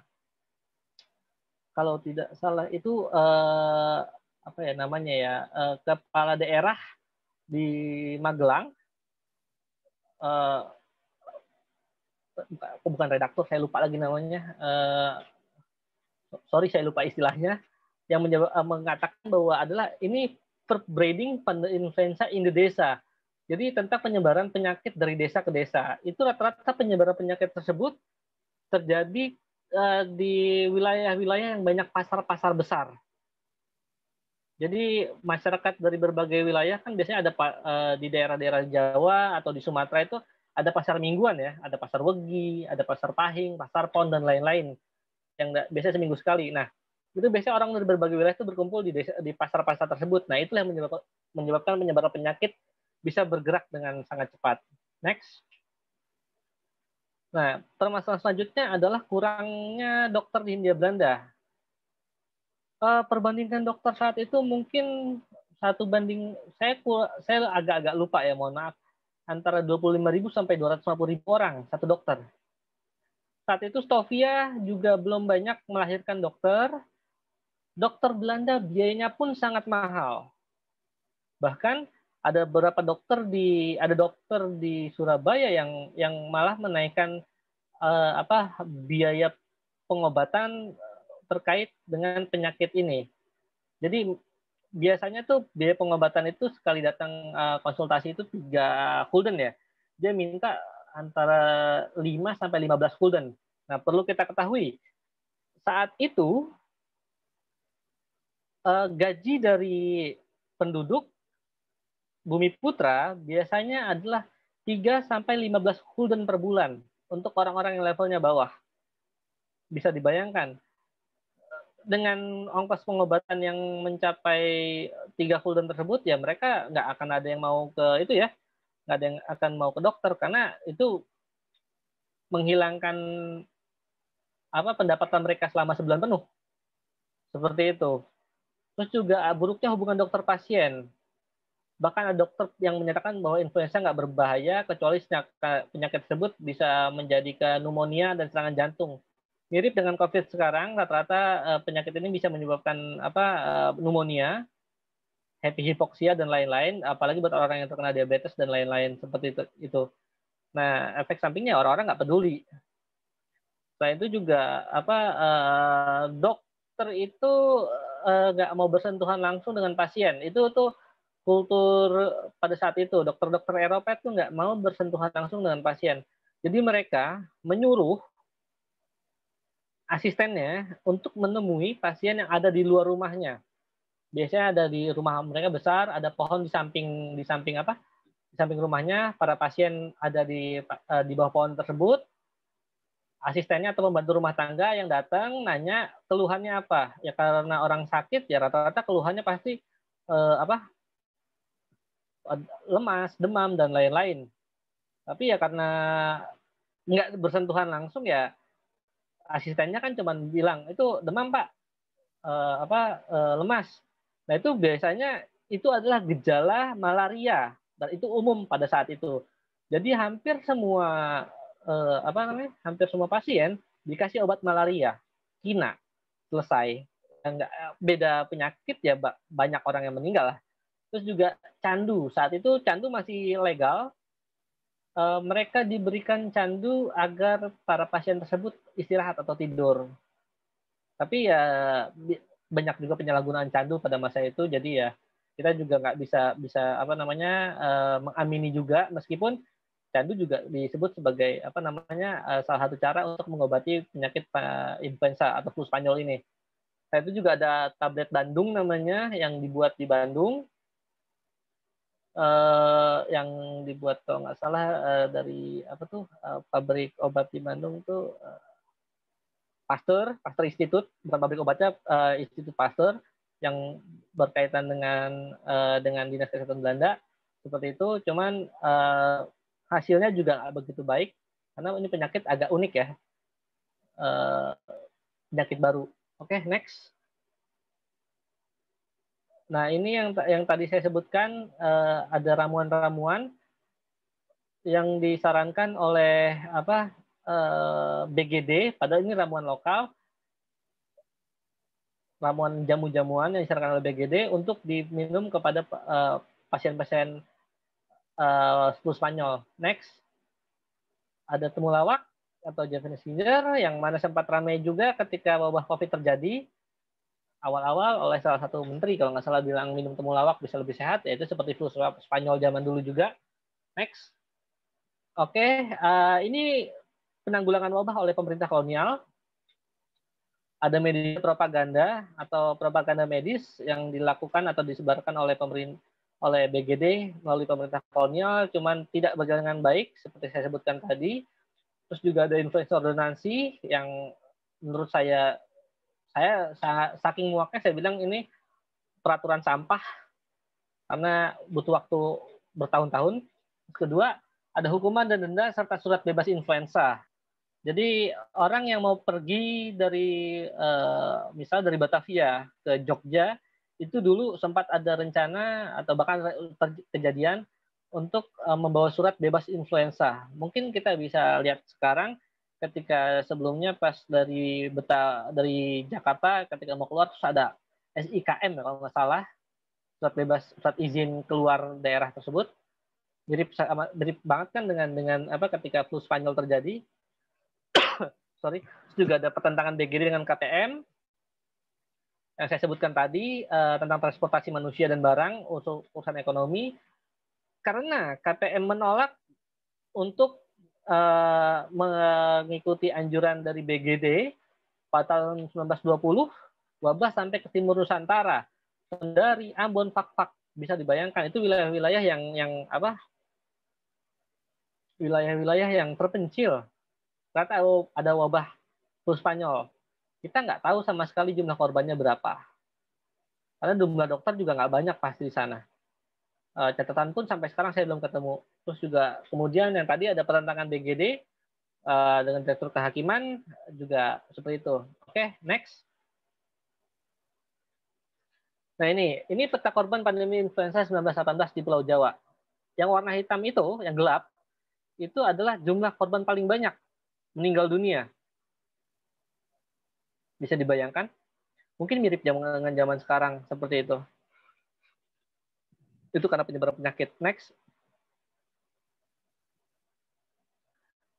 kalau tidak salah itu uh, apa ya namanya ya uh, kepala daerah di Magelang uh, aku bukan redaktur, saya lupa lagi namanya. Uh, sorry, saya lupa istilahnya. Yang menjawab, uh, eh, mengatakan bahwa adalah ini perbreeding influenza in the desa. Jadi tentang penyebaran penyakit dari desa ke desa. Itu rata-rata penyebaran penyakit tersebut terjadi uh, di wilayah-wilayah yang banyak pasar-pasar besar. Jadi masyarakat dari berbagai wilayah kan biasanya ada uh, di daerah-daerah Jawa atau di Sumatera itu ada pasar mingguan ya, ada pasar wegi, ada pasar pahing, pasar pon dan lain-lain yang biasanya seminggu sekali. Nah, itu biasanya orang dari berbagai wilayah itu berkumpul di desa, di pasar-pasar tersebut. Nah, itulah yang menyebabkan, menyebabkan penyebaran penyakit bisa bergerak dengan sangat cepat. Next. Nah, permasalahan selanjutnya adalah kurangnya dokter di Hindia Belanda. Uh, eh, perbandingan dokter saat itu mungkin satu banding saya saya agak-agak lupa ya mohon maaf antara 25.000 sampai 250.000 orang satu dokter. Saat itu Stovia juga belum banyak melahirkan dokter. Dokter Belanda biayanya pun sangat mahal. Bahkan ada beberapa dokter di ada dokter di Surabaya yang yang malah menaikkan uh, apa biaya pengobatan terkait dengan penyakit ini. Jadi biasanya tuh biaya pengobatan itu sekali datang eh, konsultasi itu tiga gulden ya. Dia minta antara 5 sampai 15 gulden. Nah, perlu kita ketahui saat itu eh, gaji dari penduduk Bumi Putra biasanya adalah 3 sampai 15 gulden per bulan untuk orang-orang yang levelnya bawah. Bisa dibayangkan dengan ongkos pengobatan yang mencapai tiga full tersebut ya mereka nggak akan ada yang mau ke itu ya nggak ada yang akan mau ke dokter karena itu menghilangkan apa pendapatan mereka selama sebulan penuh seperti itu terus juga ah, buruknya hubungan dokter pasien bahkan ada dokter yang menyatakan bahwa influenza nggak berbahaya kecuali penyakit tersebut bisa menjadi pneumonia dan serangan jantung mirip dengan COVID sekarang, rata-rata eh, penyakit ini bisa menyebabkan apa eh, pneumonia, happy hypoxia dan lain-lain, apalagi buat orang yang terkena diabetes dan lain-lain seperti itu. Nah, efek sampingnya orang-orang nggak peduli. Selain itu juga apa eh, dokter itu nggak mau bersentuhan langsung dengan pasien. Itu tuh kultur pada saat itu dokter-dokter Eropa itu nggak mau bersentuhan langsung dengan pasien. Jadi mereka menyuruh asistennya untuk menemui pasien yang ada di luar rumahnya. Biasanya ada di rumah mereka besar, ada pohon di samping di samping apa? Di samping rumahnya, para pasien ada di eh, di bawah pohon tersebut. Asistennya atau pembantu rumah tangga yang datang nanya keluhannya apa? Ya karena orang sakit ya rata-rata keluhannya pasti eh, apa? lemas, demam dan lain-lain. Tapi ya karena nggak bersentuhan langsung ya asistennya kan cuma bilang itu demam pak eh, apa eh, lemas nah itu biasanya itu adalah gejala malaria dan itu umum pada saat itu jadi hampir semua eh, apa namanya hampir semua pasien dikasih obat malaria kina selesai enggak beda penyakit ya banyak orang yang meninggal terus juga candu saat itu candu masih legal Eh, mereka diberikan candu agar para pasien tersebut istirahat atau tidur. Tapi ya banyak juga penyalahgunaan candu pada masa itu, jadi ya kita juga nggak bisa bisa apa namanya uh, mengamini juga meskipun candu juga disebut sebagai apa namanya uh, salah satu cara untuk mengobati penyakit uh, influenza atau flu Spanyol ini. Saya itu juga ada tablet Bandung namanya yang dibuat di Bandung Eh, yang dibuat kalau nggak salah uh, dari apa tuh uh, pabrik obat di Bandung tuh uh, Pasteur, Pasteur Institute, bukan pabrik obatnya uh, Institut Pasteur yang berkaitan dengan uh, dengan dinas kesehatan Belanda seperti itu, cuman uh, hasilnya juga begitu baik karena ini penyakit agak unik ya uh, penyakit baru. Oke okay, next. Nah, ini yang yang tadi saya sebutkan uh, ada ramuan-ramuan yang disarankan oleh apa uh, eh, BGD, padahal ini ramuan lokal, ramuan jamu-jamuan yang disarankan oleh BGD untuk diminum kepada eh, pasien-pasien uh, flu Spanyol. Next, ada temulawak atau Japanese ginger yang mana sempat ramai juga ketika wabah COVID terjadi awal-awal oleh salah satu menteri kalau nggak salah bilang minum temulawak bisa lebih sehat yaitu seperti flu Spanyol zaman dulu juga next oke okay, uh, eh, ini penanggulangan wabah oleh pemerintah kolonial ada media propaganda atau propaganda medis yang dilakukan atau disebarkan oleh pemerintah oleh BGD melalui pemerintah kolonial cuman tidak berjalan dengan baik seperti saya sebutkan tadi terus juga ada influencer donasi yang menurut saya saya saking muaknya saya bilang ini peraturan sampah karena butuh waktu bertahun-tahun. Kedua, ada hukuman dan denda serta surat bebas influenza. Jadi orang yang mau pergi dari eh, misal dari Batavia ke Jogja itu dulu sempat ada rencana atau bahkan kejadian untuk eh, membawa surat bebas influenza. Mungkin kita bisa lihat sekarang ketika sebelumnya pas dari beta dari Jakarta ketika mau keluar terus ada SIKM ya, kalau nggak salah surat bebas surat izin keluar daerah tersebut mirip mirip banget kan dengan dengan apa ketika flu Spanyol terjadi sorry juga ada pertentangan DGD dengan KTM yang saya sebutkan tadi uh, tentang transportasi manusia dan barang urusan ekonomi karena KTM menolak untuk Eh, mengikuti anjuran dari BGD pada tahun 1920 wabah sampai ke timur Nusantara dari Ambon Pakpak bisa dibayangkan itu wilayah-wilayah yang yang apa wilayah-wilayah yang terpencil ternyata ada wabah flu Spanyol kita nggak tahu sama sekali jumlah korbannya berapa karena jumlah dokter juga nggak banyak pasti di sana Eh, catatan pun sampai sekarang saya belum ketemu. Terus juga kemudian yang tadi ada pertentangan BGD uh, eh, dengan direktur kehakiman juga seperti itu. Oke, okay, next. Nah ini, ini peta korban pandemi influenza 1918 di Pulau Jawa. Yang warna hitam itu, yang gelap, itu adalah jumlah korban paling banyak meninggal dunia. Bisa dibayangkan? Mungkin mirip dengan zaman sekarang seperti itu. Itu karena penyebaran penyakit. Next.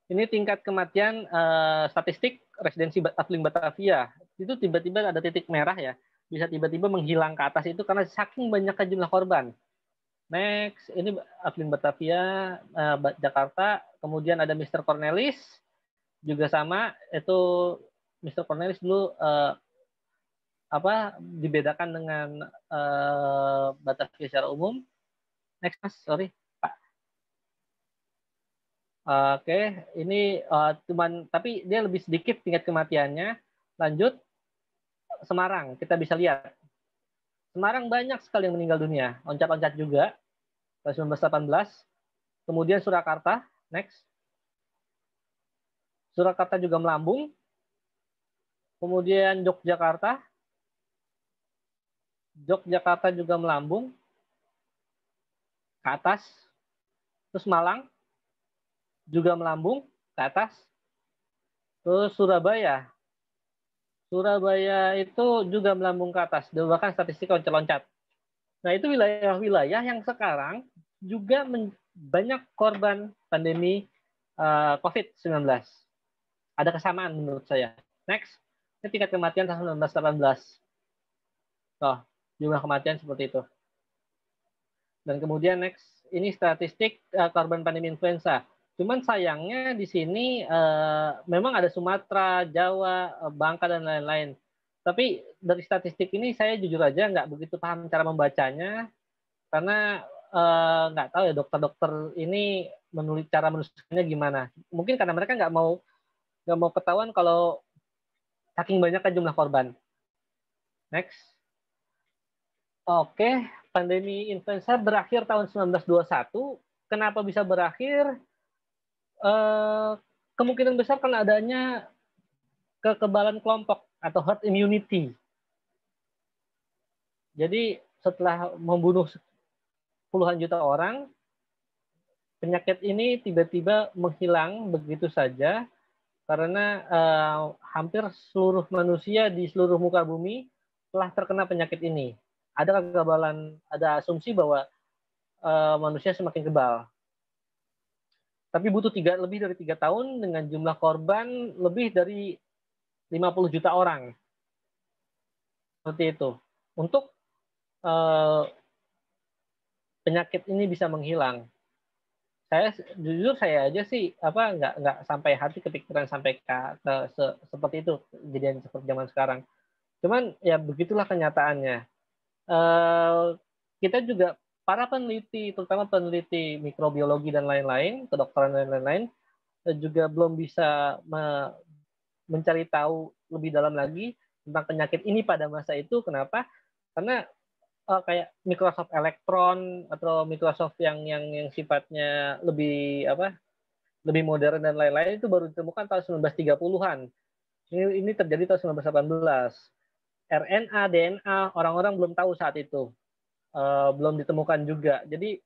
Ini tingkat kematian uh, statistik residensi asli Batavia. Itu tiba-tiba ada titik merah ya. Bisa tiba-tiba menghilang ke atas itu karena saking banyaknya jumlah korban. Next, ini Atling Batavia, eh, Jakarta. Kemudian ada Mr. Cornelis, juga sama. Itu Mr. Cornelis dulu eh, apa dibedakan dengan uh, eh, batas secara umum. Next, mas, sorry, Pak. Oke, ini uh, cuman tapi dia lebih sedikit tingkat kematiannya. Lanjut, Semarang kita bisa lihat. Semarang banyak sekali yang meninggal dunia, loncat-loncat juga. Tahun 1918. Kemudian Surakarta, next. Surakarta juga melambung. Kemudian Yogyakarta, Yogyakarta juga melambung ke atas. Terus Malang juga melambung ke atas. Terus Surabaya. Surabaya itu juga melambung ke atas, bahkan statistik loncat-loncat. Nah, itu wilayah-wilayah yang sekarang juga banyak korban pandemi eh, COVID-19. Ada kesamaan menurut saya. Next, ini tingkat kematian tahun 1918. Oh jumlah kematian seperti itu. Dan kemudian next, ini statistik uh, korban pandemi influenza. Cuman sayangnya di sini uh, memang ada Sumatera, Jawa, eh, Bangka dan lain-lain. Tapi dari statistik ini saya jujur aja nggak begitu paham cara membacanya karena uh, nggak tahu ya dokter-dokter ini menulis cara menulisnya gimana. Mungkin karena mereka nggak mau nggak mau ketahuan kalau saking banyaknya jumlah korban. Next. Oke, pandemi influenza berakhir tahun 1921. Kenapa bisa berakhir? Eh, kemungkinan besar karena adanya kekebalan kelompok atau herd immunity. Jadi setelah membunuh puluhan juta orang, penyakit ini tiba-tiba menghilang begitu saja karena eh, hampir seluruh manusia di seluruh muka bumi telah terkena penyakit ini ada kekebalan, ada asumsi bahwa uh, manusia semakin kebal. Tapi butuh tiga, lebih dari tiga tahun dengan jumlah korban lebih dari 50 juta orang. Seperti itu. Untuk uh, penyakit ini bisa menghilang. Saya jujur saya aja sih apa nggak nggak sampai hati kepikiran sampai ke, ke se, seperti itu kejadian seperti zaman sekarang. Cuman ya begitulah kenyataannya Eh, kita juga para peneliti, terutama peneliti mikrobiologi dan lain-lain, kedokteran dan lain-lain, eh, juga belum bisa mencari tahu lebih dalam lagi tentang penyakit ini pada masa itu. Kenapa? Karena uh, kayak Microsoft Electron atau Microsoft yang yang yang sifatnya lebih apa lebih modern dan lain-lain itu baru ditemukan tahun 1930-an. Ini, ini terjadi tahun 1918. RNA, DNA, orang-orang belum tahu saat itu, eh, belum ditemukan juga. Jadi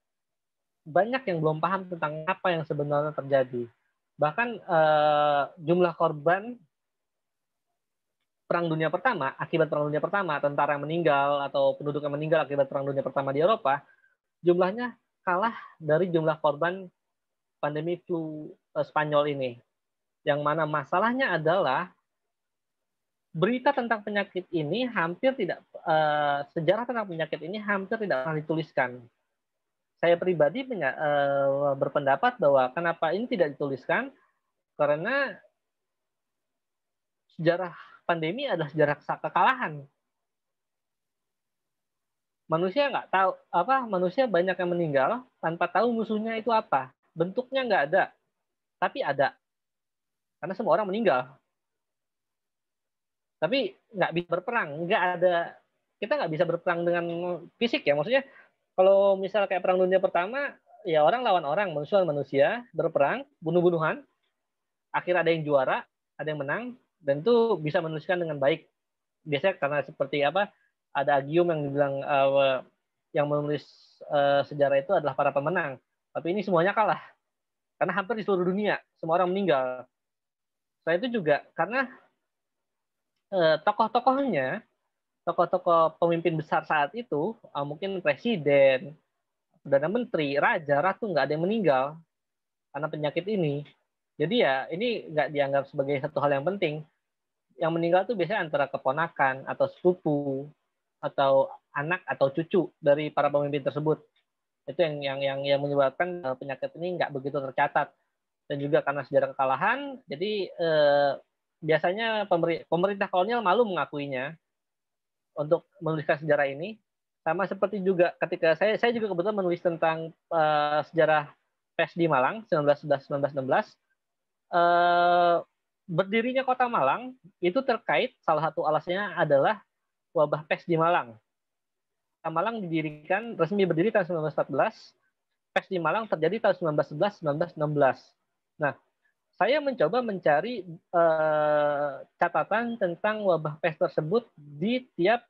banyak yang belum paham tentang apa yang sebenarnya terjadi. Bahkan eh, jumlah korban Perang Dunia Pertama akibat Perang Dunia Pertama, tentara yang meninggal atau penduduk yang meninggal akibat Perang Dunia Pertama di Eropa, jumlahnya kalah dari jumlah korban pandemi flu eh, Spanyol ini. Yang mana masalahnya adalah berita tentang penyakit ini hampir tidak uh, sejarah tentang penyakit ini hampir tidak pernah dituliskan. Saya pribadi punya, uh, berpendapat bahwa kenapa ini tidak dituliskan karena sejarah pandemi adalah sejarah kekalahan. Manusia nggak tahu apa manusia banyak yang meninggal tanpa tahu musuhnya itu apa. Bentuknya nggak ada, tapi ada karena semua orang meninggal tapi nggak bisa berperang nggak ada kita nggak bisa berperang dengan fisik ya maksudnya kalau misal kayak perang dunia pertama ya orang lawan orang manusia lawan manusia berperang bunuh-bunuhan akhir ada yang juara ada yang menang dan itu bisa menuliskan dengan baik biasanya karena seperti apa ada agium yang bilang uh, yang menulis uh, sejarah itu adalah para pemenang tapi ini semuanya kalah karena hampir di seluruh dunia semua orang meninggal saya itu juga karena Eh, tokoh-tokohnya, tokoh-tokoh pemimpin besar saat itu, ah, mungkin presiden, perdana menteri, raja, ratu nggak ada yang meninggal karena penyakit ini. Jadi ya ini nggak dianggap sebagai satu hal yang penting. Yang meninggal itu biasanya antara keponakan atau sepupu atau anak atau cucu dari para pemimpin tersebut. Itu yang yang yang, yang menyebabkan eh, penyakit ini nggak begitu tercatat dan juga karena sejarah kekalahan, jadi eh, biasanya pemerintah kolonial malu mengakuinya untuk menuliskan sejarah ini. Sama seperti juga ketika saya saya juga kebetulan menulis tentang uh, sejarah PES di Malang 1911-1916. Uh, eh, berdirinya kota Malang itu terkait salah satu alasnya adalah wabah PES di Malang. Kota Malang didirikan resmi berdiri tahun 1914. PES di Malang terjadi tahun 1911-1916. Nah, saya mencoba mencari eh, catatan tentang wabah pes tersebut di tiap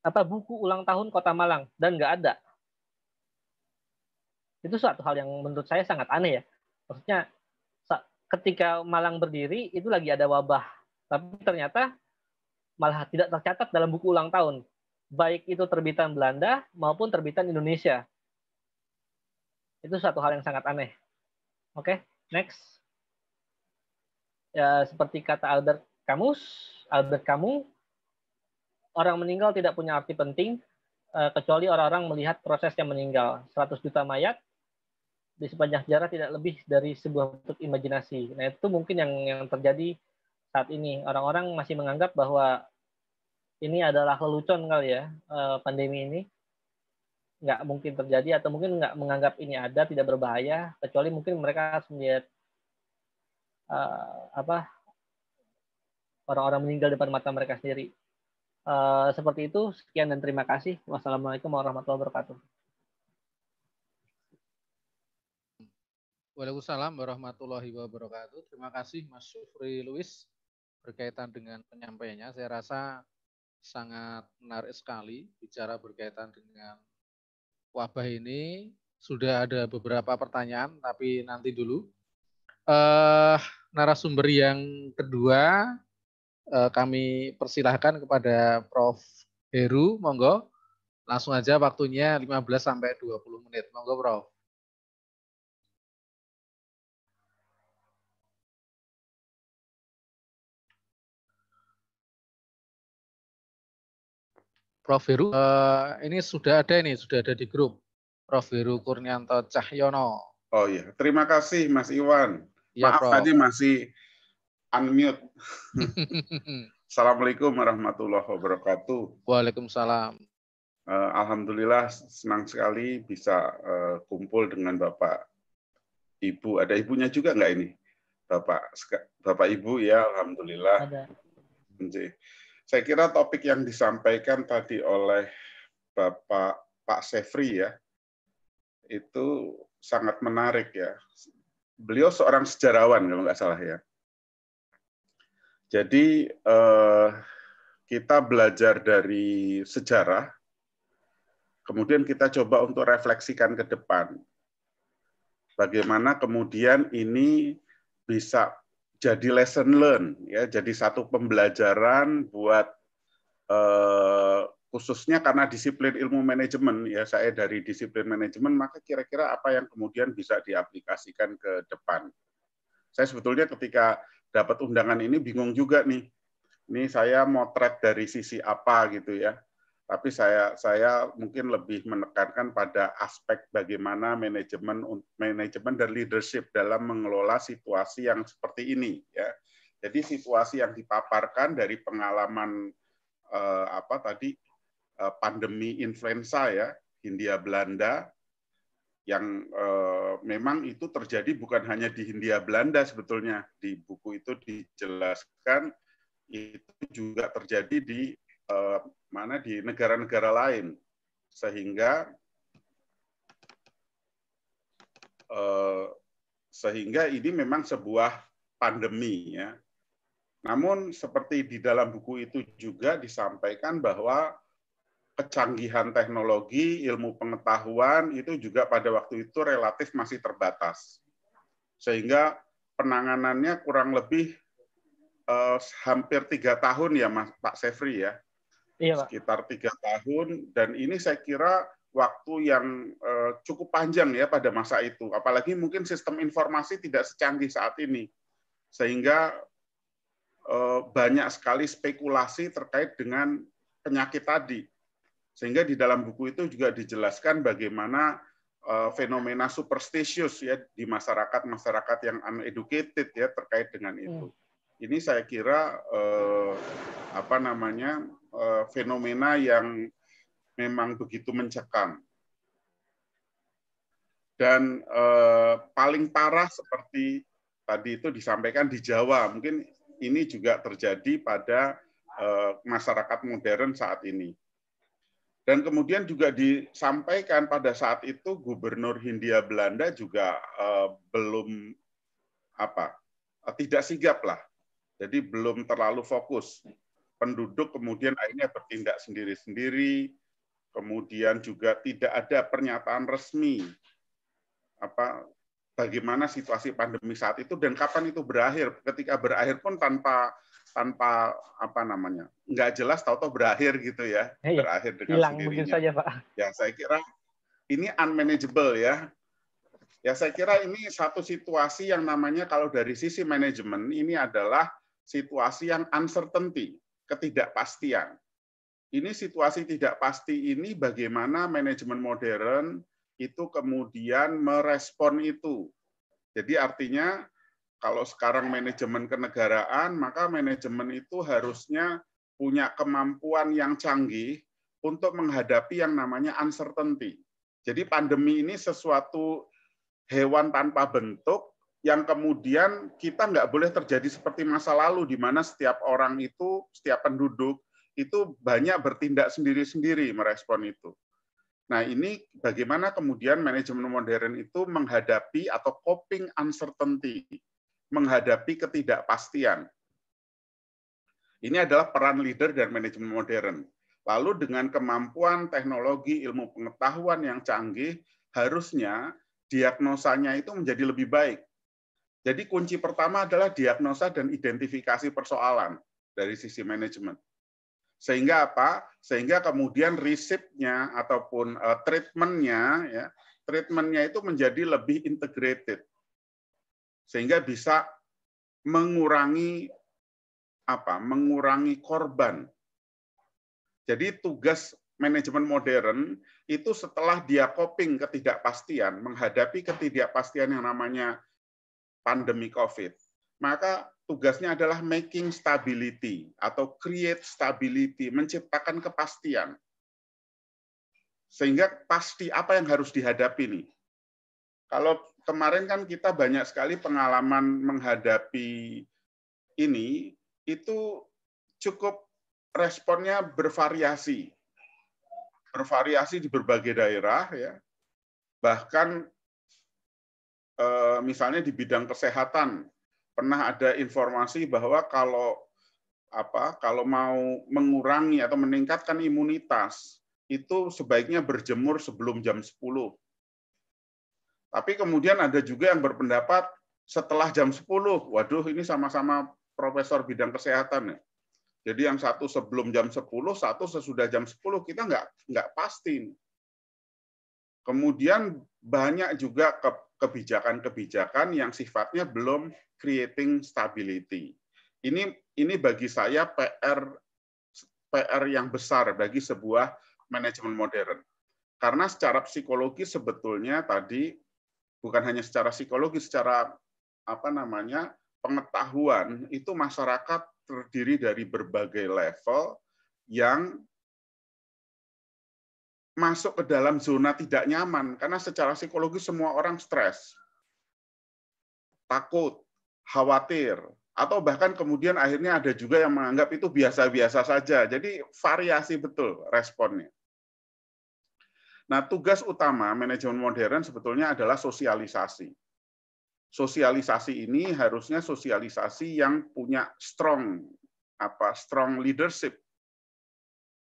apa buku ulang tahun Kota Malang dan nggak ada. Itu suatu hal yang menurut saya sangat aneh ya. Maksudnya ketika Malang berdiri itu lagi ada wabah, tapi ternyata malah tidak tercatat dalam buku ulang tahun, baik itu terbitan Belanda maupun terbitan Indonesia. Itu suatu hal yang sangat aneh. Oke. Okay? Next. Ya, seperti kata Albert Camus, Albert Camus, orang meninggal tidak punya arti penting eh, kecuali orang-orang melihat proses yang meninggal. 100 juta mayat di sepanjang sejarah tidak lebih dari sebuah bentuk imajinasi. Nah itu mungkin yang yang terjadi saat ini. Orang-orang masih menganggap bahwa ini adalah lelucon kali ya eh, pandemi ini nggak mungkin terjadi atau mungkin nggak menganggap ini ada tidak berbahaya kecuali mungkin mereka harus melihat uh, apa orang-orang meninggal depan mata mereka sendiri uh, seperti itu sekian dan terima kasih wassalamualaikum warahmatullahi wabarakatuh Waalaikumsalam warahmatullahi wabarakatuh. Terima kasih Mas Sufri Luis berkaitan dengan penyampaiannya. Saya rasa sangat menarik sekali bicara berkaitan dengan wabah ini. Sudah ada beberapa pertanyaan, tapi nanti dulu. Uh, narasumber yang kedua uh, kami persilahkan kepada Prof. Heru, monggo. Langsung aja waktunya 15 sampai 20 menit. Monggo, Prof. Prof. Heru, uh, ini sudah ada ini, sudah ada di grup. Prof. Heru Kurnianto Cahyono. Oh iya, terima kasih Mas Iwan. Ya, Maaf Prof. tadi masih unmute. Assalamualaikum warahmatullahi wabarakatuh. Waalaikumsalam. Uh, Alhamdulillah senang sekali bisa uh, kumpul dengan Bapak Ibu. Ada ibunya juga nggak ini? Bapak Bapak Ibu ya Alhamdulillah. Ada. Saya kira topik yang disampaikan tadi oleh Bapak Pak Sefri ya, itu sangat menarik ya. Beliau seorang sejarawan kalau nggak salah ya. Jadi eh, kita belajar dari sejarah, kemudian kita coba untuk refleksikan ke depan. Bagaimana kemudian ini bisa jadi lesson learn ya jadi satu pembelajaran buat eh, khususnya karena disiplin ilmu manajemen ya saya dari disiplin manajemen maka kira-kira apa yang kemudian bisa diaplikasikan ke depan saya sebetulnya ketika dapat undangan ini bingung juga nih ini saya motret dari sisi apa gitu ya tapi saya saya mungkin lebih menekankan pada aspek bagaimana manajemen manajemen dan leadership dalam mengelola situasi yang seperti ini ya. Jadi situasi yang dipaparkan dari pengalaman eh, apa tadi eh, pandemi influenza ya Hindia Belanda yang eh, memang itu terjadi bukan hanya di Hindia Belanda sebetulnya di buku itu dijelaskan itu juga terjadi di Eh, mana di negara-negara lain sehingga eh, sehingga ini memang sebuah pandemi ya. Namun seperti di dalam buku itu juga disampaikan bahwa kecanggihan teknologi, ilmu pengetahuan itu juga pada waktu itu relatif masih terbatas. Sehingga penanganannya kurang lebih eh, hampir tiga tahun ya Mas Pak Sefri ya iya, Pak. sekitar tiga tahun dan ini saya kira waktu yang uh, cukup panjang ya pada masa itu apalagi mungkin sistem informasi tidak secanggih saat ini sehingga uh, banyak sekali spekulasi terkait dengan penyakit tadi sehingga di dalam buku itu juga dijelaskan bagaimana eh, fenomena superstitious ya di masyarakat masyarakat yang uneducated ya terkait dengan itu hmm. ini saya kira apa namanya Eh, fenomena yang memang begitu mencekam. Dan eh, paling parah seperti tadi itu disampaikan di Jawa, mungkin ini juga terjadi pada eh, masyarakat modern saat ini. Dan kemudian juga disampaikan pada saat itu Gubernur Hindia Belanda juga belum apa tidak sigap lah, jadi belum terlalu fokus penduduk kemudian akhirnya bertindak sendiri-sendiri, kemudian juga tidak ada pernyataan resmi apa bagaimana situasi pandemi saat itu dan kapan itu berakhir. Ketika berakhir pun tanpa tanpa apa namanya nggak jelas tahu-tahu berakhir gitu ya hey, eh, iya. berakhir dengan hilang sendirinya. saja pak. Ya saya kira ini unmanageable ya. Ya saya kira ini satu situasi yang namanya kalau dari sisi manajemen ini adalah situasi yang uncertainty ketidakpastian. Ini situasi tidak pasti ini bagaimana manajemen modern itu kemudian merespon itu. Jadi artinya kalau sekarang manajemen kenegaraan, maka manajemen itu harusnya punya kemampuan yang canggih untuk menghadapi yang namanya uncertainty. Jadi pandemi ini sesuatu hewan tanpa bentuk yang kemudian kita nggak boleh terjadi seperti masa lalu, di mana setiap orang itu, setiap penduduk itu banyak bertindak sendiri-sendiri merespon itu. Nah ini bagaimana kemudian manajemen modern itu menghadapi atau coping uncertainty, menghadapi ketidakpastian. Ini adalah peran leader dan manajemen modern. Lalu dengan kemampuan teknologi, ilmu pengetahuan yang canggih, harusnya diagnosanya itu menjadi lebih baik jadi kunci pertama adalah diagnosa dan identifikasi persoalan dari sisi manajemen. Sehingga apa? Sehingga kemudian risetnya ataupun uh, treatmentnya, ya, treatmentnya itu menjadi lebih integrated. Sehingga bisa mengurangi apa? Mengurangi korban. Jadi tugas manajemen modern itu setelah dia coping ketidakpastian, menghadapi ketidakpastian yang namanya pandemi COVID. Maka tugasnya adalah making stability atau create stability, menciptakan kepastian. Sehingga pasti apa yang harus dihadapi nih. Kalau kemarin kan kita banyak sekali pengalaman menghadapi ini, itu cukup responnya bervariasi. Bervariasi di berbagai daerah ya. Bahkan Eh, misalnya di bidang kesehatan pernah ada informasi bahwa kalau apa kalau mau mengurangi atau meningkatkan imunitas itu sebaiknya berjemur sebelum jam 10. Tapi kemudian ada juga yang berpendapat setelah jam 10. Waduh, ini sama-sama profesor bidang kesehatan ya. Jadi yang satu sebelum jam 10, satu sesudah jam 10, kita nggak nggak pasti. Kemudian banyak juga ke kebijakan-kebijakan yang sifatnya belum creating stability. Ini ini bagi saya PR PR yang besar bagi sebuah manajemen modern. Karena secara psikologi sebetulnya tadi bukan hanya secara psikologi, secara apa namanya pengetahuan itu masyarakat terdiri dari berbagai level yang masuk ke dalam zona tidak nyaman karena secara psikologis semua orang stres, takut, khawatir, atau bahkan kemudian akhirnya ada juga yang menganggap itu biasa-biasa saja. Jadi variasi betul responnya. Nah, tugas utama manajemen modern sebetulnya adalah sosialisasi. Sosialisasi ini harusnya sosialisasi yang punya strong apa strong leadership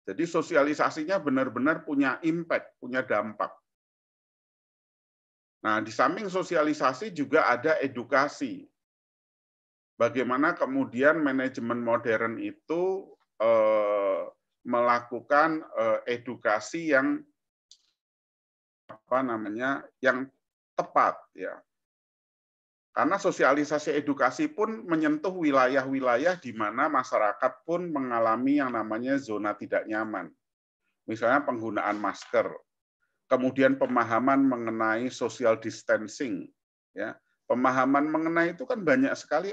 jadi sosialisasinya benar-benar punya impact, punya dampak. Nah, di samping sosialisasi juga ada edukasi. Bagaimana kemudian manajemen modern itu eh, melakukan eh, edukasi yang apa namanya yang tepat ya karena sosialisasi edukasi pun menyentuh wilayah-wilayah di mana masyarakat pun mengalami yang namanya zona tidak nyaman. Misalnya penggunaan masker, kemudian pemahaman mengenai social distancing, ya. Pemahaman mengenai itu kan banyak sekali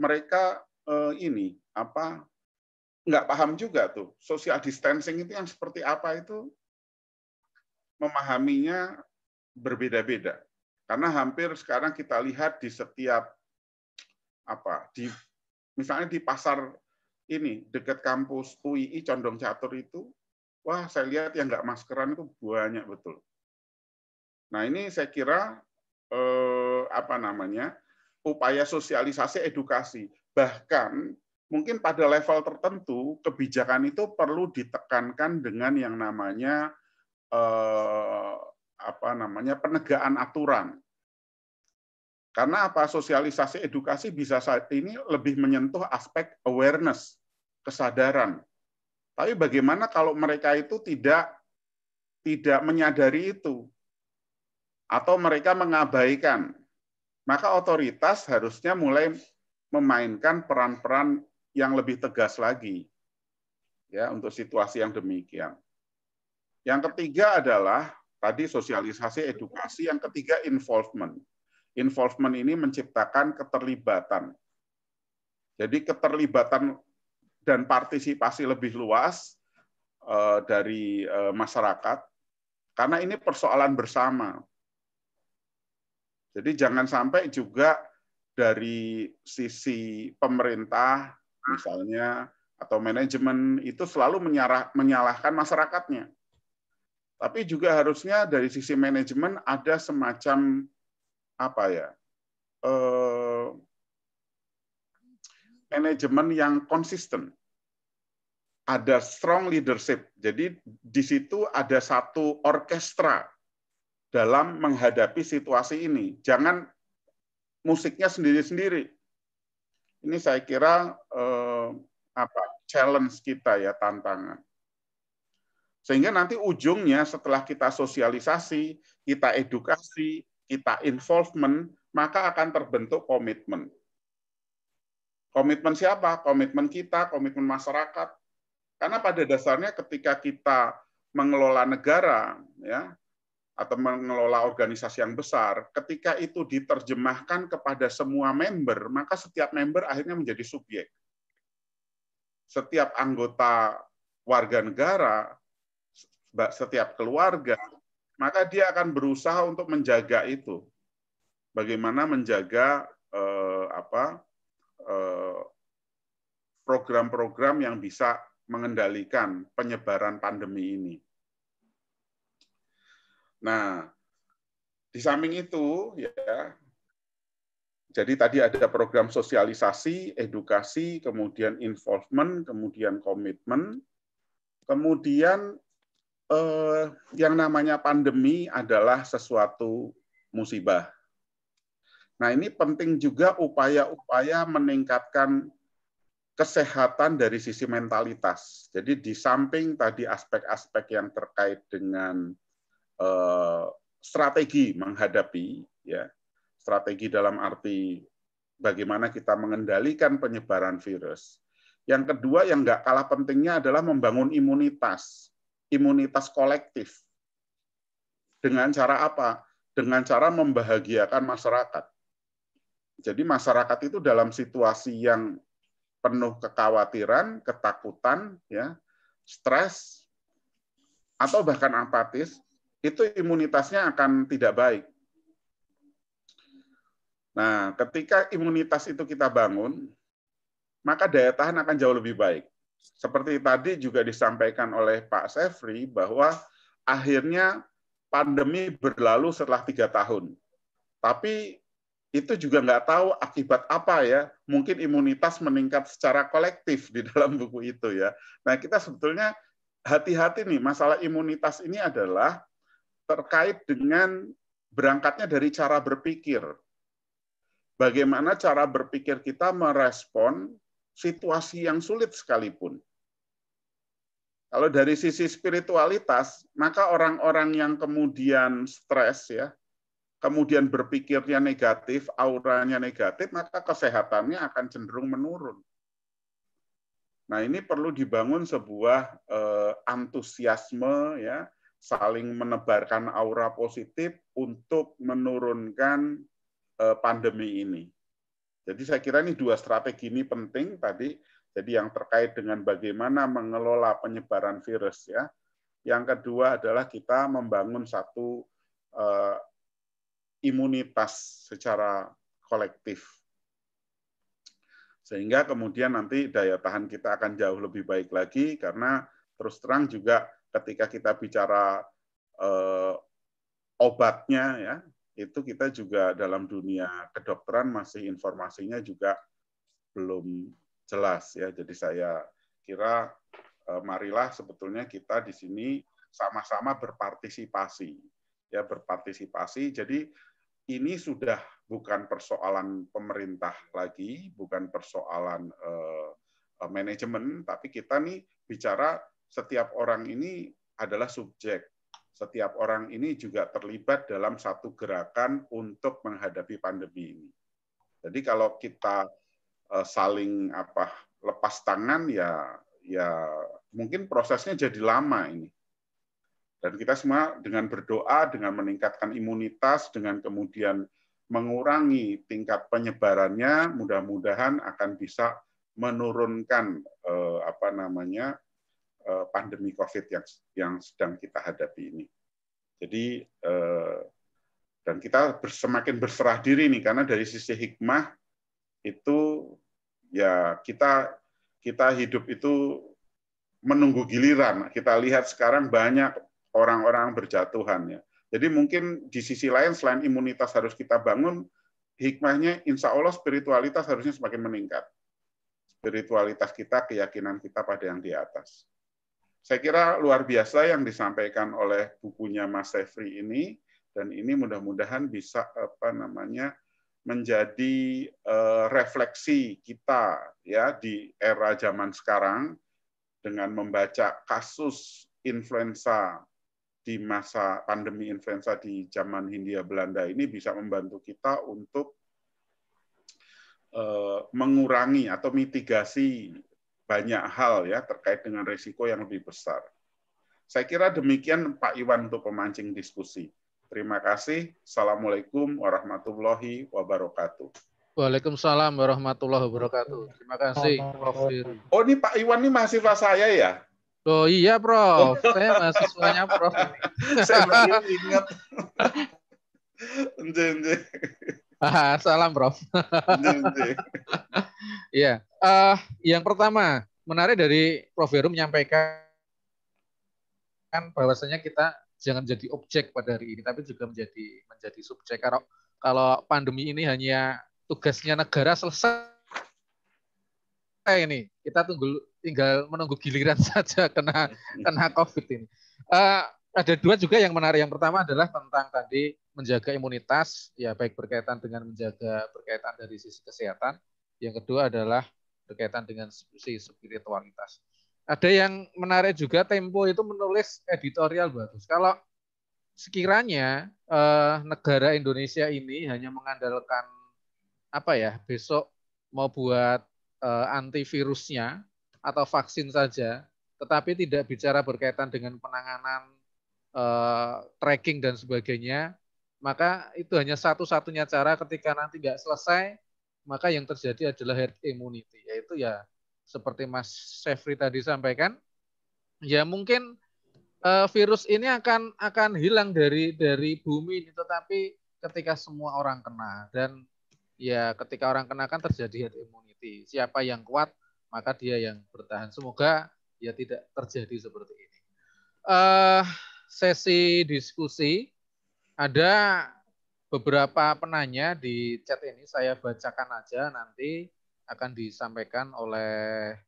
mereka eh, ini apa nggak paham juga tuh. Social distancing itu yang seperti apa itu memahaminya berbeda-beda karena hampir sekarang kita lihat di setiap apa di misalnya di pasar ini dekat kampus UII Condong Catur itu, wah saya lihat yang nggak maskeran itu banyak betul. Nah ini saya kira eh, apa namanya upaya sosialisasi edukasi bahkan mungkin pada level tertentu kebijakan itu perlu ditekankan dengan yang namanya eh, apa namanya penegaan aturan. Karena apa sosialisasi edukasi bisa saat ini lebih menyentuh aspek awareness, kesadaran. Tapi bagaimana kalau mereka itu tidak tidak menyadari itu atau mereka mengabaikan? Maka otoritas harusnya mulai memainkan peran-peran yang lebih tegas lagi ya untuk situasi yang demikian. Yang ketiga adalah Tadi sosialisasi, edukasi. Yang ketiga involvement. Involvement ini menciptakan keterlibatan. Jadi keterlibatan dan partisipasi lebih luas eh, dari eh, masyarakat karena ini persoalan bersama. Jadi jangan sampai juga dari sisi pemerintah misalnya atau manajemen itu selalu menyalahkan masyarakatnya. Tapi juga harusnya dari sisi manajemen ada semacam apa ya? Eh, manajemen yang konsisten. Ada strong leadership. Jadi di situ ada satu orkestra dalam menghadapi situasi ini. Jangan musiknya sendiri-sendiri. Ini saya kira eh, apa challenge kita ya tantangan. Sehingga nanti ujungnya setelah kita sosialisasi, kita edukasi, kita involvement, maka akan terbentuk komitmen. Komitmen siapa? Komitmen kita, komitmen masyarakat. Karena pada dasarnya ketika kita mengelola negara, ya, atau mengelola organisasi yang besar, ketika itu diterjemahkan kepada semua member, maka setiap member akhirnya menjadi subjek. Setiap anggota warga negara setiap keluarga, maka dia akan berusaha untuk menjaga itu. Bagaimana menjaga eh, apa program eh, program-program yang bisa mengendalikan penyebaran pandemi ini. Nah, di samping itu ya jadi tadi ada program sosialisasi, edukasi, kemudian involvement, kemudian komitmen, kemudian Eh, yang namanya pandemi adalah sesuatu musibah. Nah, ini penting juga upaya-upaya meningkatkan kesehatan dari sisi mentalitas. Jadi di samping tadi aspek-aspek yang terkait dengan eh, strategi menghadapi ya, strategi dalam arti bagaimana kita mengendalikan penyebaran virus. Yang kedua yang nggak kalah pentingnya adalah membangun imunitas imunitas kolektif. Dengan cara apa? Dengan cara membahagiakan masyarakat. Jadi masyarakat itu dalam situasi yang penuh kekhawatiran, ketakutan, ya, stres, atau bahkan apatis, itu imunitasnya akan tidak baik. Nah, ketika imunitas itu kita bangun, maka daya tahan akan jauh lebih baik seperti tadi juga disampaikan oleh Pak Sefri bahwa akhirnya pandemi berlalu setelah tiga tahun. Tapi itu juga nggak tahu akibat apa ya. Mungkin imunitas meningkat secara kolektif di dalam buku itu ya. Nah kita sebetulnya hati-hati nih masalah imunitas ini adalah terkait dengan berangkatnya dari cara berpikir. Bagaimana cara berpikir kita merespon situasi yang sulit sekalipun. Kalau dari sisi spiritualitas, maka orang-orang yang kemudian stres ya, kemudian berpikirnya negatif, auranya negatif, maka kesehatannya akan cenderung menurun. Nah, ini perlu dibangun sebuah eh, antusiasme ya, saling menebarkan aura positif untuk menurunkan eh, pandemi ini. Jadi saya kira ini dua strategi ini penting tadi. Jadi yang terkait dengan bagaimana mengelola penyebaran virus ya. Yang kedua adalah kita membangun satu uh, imunitas secara kolektif. Sehingga kemudian nanti daya tahan kita akan jauh lebih baik lagi karena terus terang juga ketika kita bicara uh, obatnya ya itu kita juga dalam dunia kedokteran masih informasinya juga belum jelas ya. Jadi saya kira e, marilah sebetulnya kita di sini sama-sama berpartisipasi ya berpartisipasi. Jadi ini sudah bukan persoalan pemerintah lagi, bukan persoalan uh, manajemen, tapi kita nih bicara setiap orang ini adalah subjek setiap orang ini juga terlibat dalam satu gerakan untuk menghadapi pandemi ini. Jadi kalau kita eh, saling apa lepas tangan ya ya mungkin prosesnya jadi lama ini. Dan kita semua dengan berdoa, dengan meningkatkan imunitas, dengan kemudian mengurangi tingkat penyebarannya, mudah-mudahan akan bisa menurunkan eh, apa namanya Eh, pandemi COVID yang yang sedang kita hadapi ini. Jadi eh, dan kita semakin berserah diri nih karena dari sisi hikmah itu ya kita kita hidup itu menunggu giliran. Kita lihat sekarang banyak orang-orang berjatuhan ya. Jadi mungkin di sisi lain selain imunitas harus kita bangun, hikmahnya insya Allah spiritualitas harusnya semakin meningkat. Spiritualitas kita, keyakinan kita pada yang di atas. Saya kira luar biasa yang disampaikan oleh bukunya Mas Sefri ini dan ini mudah-mudahan bisa apa namanya menjadi eh, refleksi kita ya di era zaman sekarang dengan membaca kasus influenza di masa pandemi influenza di zaman Hindia Belanda ini bisa membantu kita untuk eh, mengurangi atau mitigasi banyak hal ya terkait dengan risiko yang lebih besar. Saya kira demikian Pak Iwan untuk pemancing diskusi. Terima kasih. Assalamualaikum warahmatullahi wabarakatuh. Waalaikumsalam warahmatullahi wabarakatuh. Terima kasih, Prof. Oh, ini Pak Iwan ini mahasiswa saya ya? Oh iya, Prof. Saya mahasiswanya Prof. saya baru ingat. Salam, Prof. Iya. uh, yang pertama, menarik dari Prof. Heru menyampaikan kan bahwasanya kita jangan jadi objek pada hari ini, tapi juga menjadi menjadi subjek. Kalau kalau pandemi ini hanya tugasnya negara selesai ini, kita tunggu tinggal menunggu giliran saja kena kena COVID ini. Uh, ada dua juga yang menarik. Yang pertama adalah tentang tadi menjaga imunitas ya baik berkaitan dengan menjaga berkaitan dari sisi kesehatan yang kedua adalah berkaitan dengan sisi spiritualitas ada yang menarik juga Tempo itu menulis editorial bagus kalau sekiranya eh, negara Indonesia ini hanya mengandalkan apa ya besok mau buat eh, antivirusnya atau vaksin saja tetapi tidak bicara berkaitan dengan penanganan eh, tracking dan sebagainya, maka itu hanya satu-satunya cara ketika nanti nggak selesai, maka yang terjadi adalah herd immunity, yaitu ya seperti Mas Sefri tadi sampaikan, ya mungkin uh, virus ini akan akan hilang dari dari bumi ini, tetapi ketika semua orang kena dan ya ketika orang kena kan terjadi herd immunity. Siapa yang kuat maka dia yang bertahan. Semoga ya tidak terjadi seperti ini. Uh, sesi diskusi ada beberapa penanya di chat ini saya bacakan aja nanti akan disampaikan oleh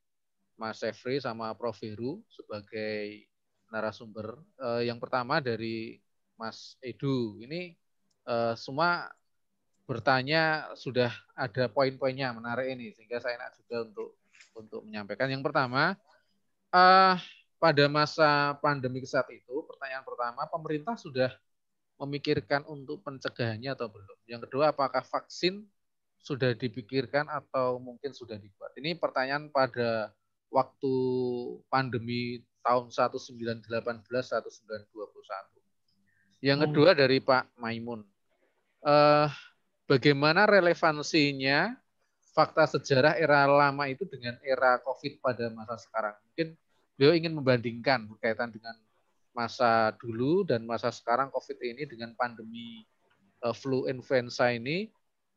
Mas Sefri sama Prof. Heru sebagai narasumber. Eh, yang pertama dari Mas Edu, ini eh, semua bertanya sudah ada poin-poinnya menarik ini sehingga saya enak juga untuk untuk menyampaikan. Yang pertama, eh, pada masa pandemi saat itu, pertanyaan pertama, pemerintah sudah memikirkan untuk pencegahannya atau belum. Yang kedua, apakah vaksin sudah dipikirkan atau mungkin sudah dibuat? Ini pertanyaan pada waktu pandemi tahun 1918-1921. Yang hmm. kedua dari Pak Maimun. Eh, bagaimana relevansinya fakta sejarah era lama itu dengan era COVID pada masa sekarang? Mungkin beliau ingin membandingkan berkaitan dengan masa dulu dan masa sekarang COVID ini dengan pandemi eh, flu influenza ini,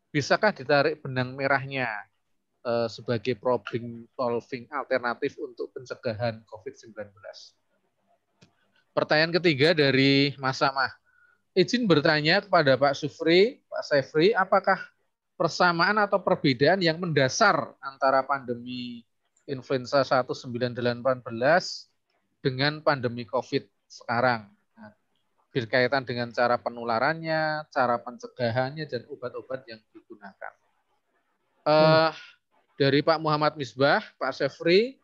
bisakah ditarik benang merahnya eh, sebagai problem solving alternatif untuk pencegahan COVID-19? Pertanyaan ketiga dari Mas Samah. Izin bertanya kepada Pak Sufri, Pak Sefri, apakah persamaan atau perbedaan yang mendasar antara pandemi influenza 1918 dengan pandemi COVID sekarang nah, berkaitan dengan cara penularannya, cara pencegahannya, dan obat-obat yang digunakan. Uh, dari Pak Muhammad Misbah, Pak Sefri,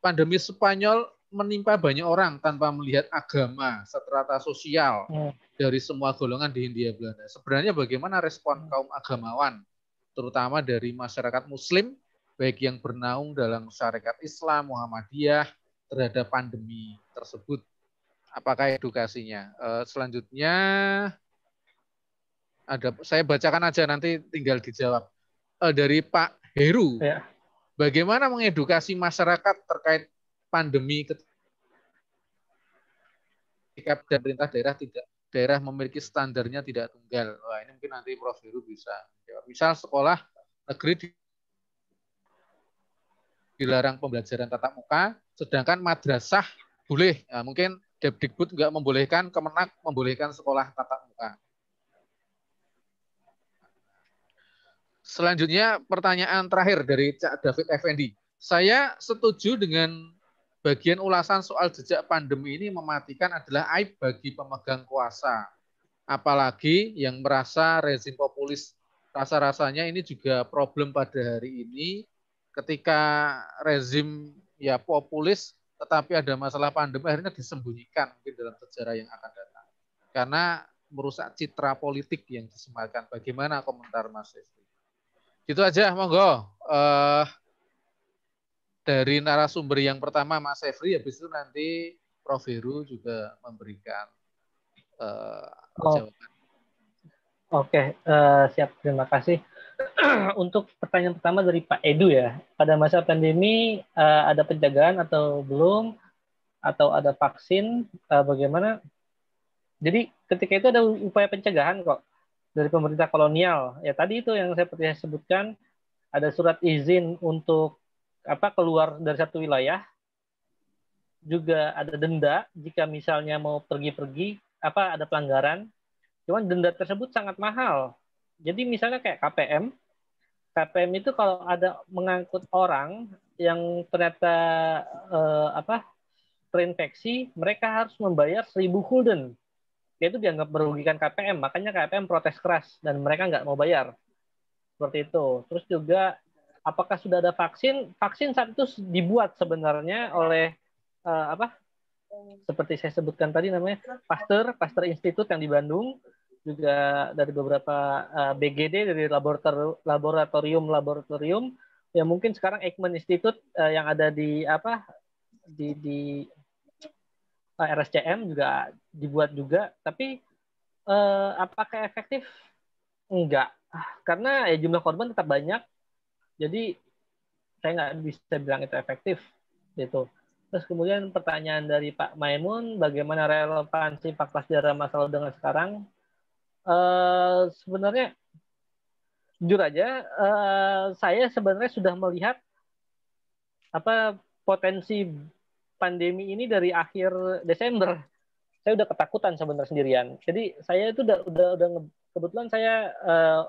pandemi Spanyol menimpa banyak orang tanpa melihat agama, strata sosial ya. dari semua golongan di Hindia Belanda. Sebenarnya bagaimana respon ya. kaum agamawan, terutama dari masyarakat muslim, baik yang bernaung dalam syarikat Islam, Muhammadiyah, terhadap pandemi tersebut? apakah edukasinya. Eh, selanjutnya ada saya bacakan aja nanti tinggal dijawab. Eh, dari Pak Heru. Ya. Bagaimana mengedukasi masyarakat terkait pandemi ketika pemerintah daerah tidak daerah memiliki standarnya tidak tunggal. Wah, ini mungkin nanti Prof Heru bisa. Misal sekolah negeri di dilarang pembelajaran tatap muka, sedangkan madrasah boleh. Nah, mungkin Depdikbud nggak membolehkan, Kemenak membolehkan sekolah tatap muka. Selanjutnya pertanyaan terakhir dari Cak David Effendi. Saya setuju dengan bagian ulasan soal jejak pandemi ini mematikan adalah aib bagi pemegang kuasa. Apalagi yang merasa rezim populis rasa-rasanya ini juga problem pada hari ini ketika rezim ya populis tetapi ada masalah pandemi akhirnya disembunyikan mungkin dalam sejarah yang akan datang. Karena merusak citra politik yang disematkan. Bagaimana komentar Mas Esti? Itu aja, monggo. Uh, dari narasumber yang pertama Mas Efri, ya itu nanti Prof. Heru juga memberikan uh, oh. jawaban. Oke, okay, uh, eh, siap. Terima kasih. untuk pertanyaan pertama dari Pak Edu ya, pada masa pandemi uh, ada penjagaan atau belum? Atau ada vaksin? Uh, bagaimana? Jadi ketika itu ada upaya pencegahan kok dari pemerintah kolonial. Ya tadi itu yang saya pernah sebutkan ada surat izin untuk apa keluar dari satu wilayah. Juga ada denda jika misalnya mau pergi-pergi apa ada pelanggaran. Cuman denda tersebut sangat mahal jadi misalnya kayak KPM, KPM itu kalau ada mengangkut orang yang ternyata eh, apa terinfeksi, mereka harus membayar 1000 gulden. Itu dianggap merugikan KPM, makanya KPM protes keras dan mereka nggak mau bayar. Seperti itu. Terus juga apakah sudah ada vaksin? Vaksin saat itu dibuat sebenarnya oleh eh, apa? Seperti saya sebutkan tadi namanya Pasteur, Pasteur Institute yang di Bandung juga dari beberapa uh, eh, BGD dari laborator, laboratorium laboratorium yang mungkin sekarang Ekman Institute uh, yang ada di apa di di uh, eh, RSCM juga dibuat juga tapi uh, apakah efektif enggak karena ya jumlah korban tetap banyak jadi saya nggak bisa bilang itu efektif gitu Terus kemudian pertanyaan dari Pak Maimun, bagaimana relevansi fakta sejarah masa lalu dengan sekarang? Eh, sebenarnya jujur aja uh, saya sebenarnya sudah melihat apa potensi pandemi ini dari akhir Desember saya udah ketakutan sebenarnya sendirian jadi saya itu udah udah, udah kebetulan saya uh,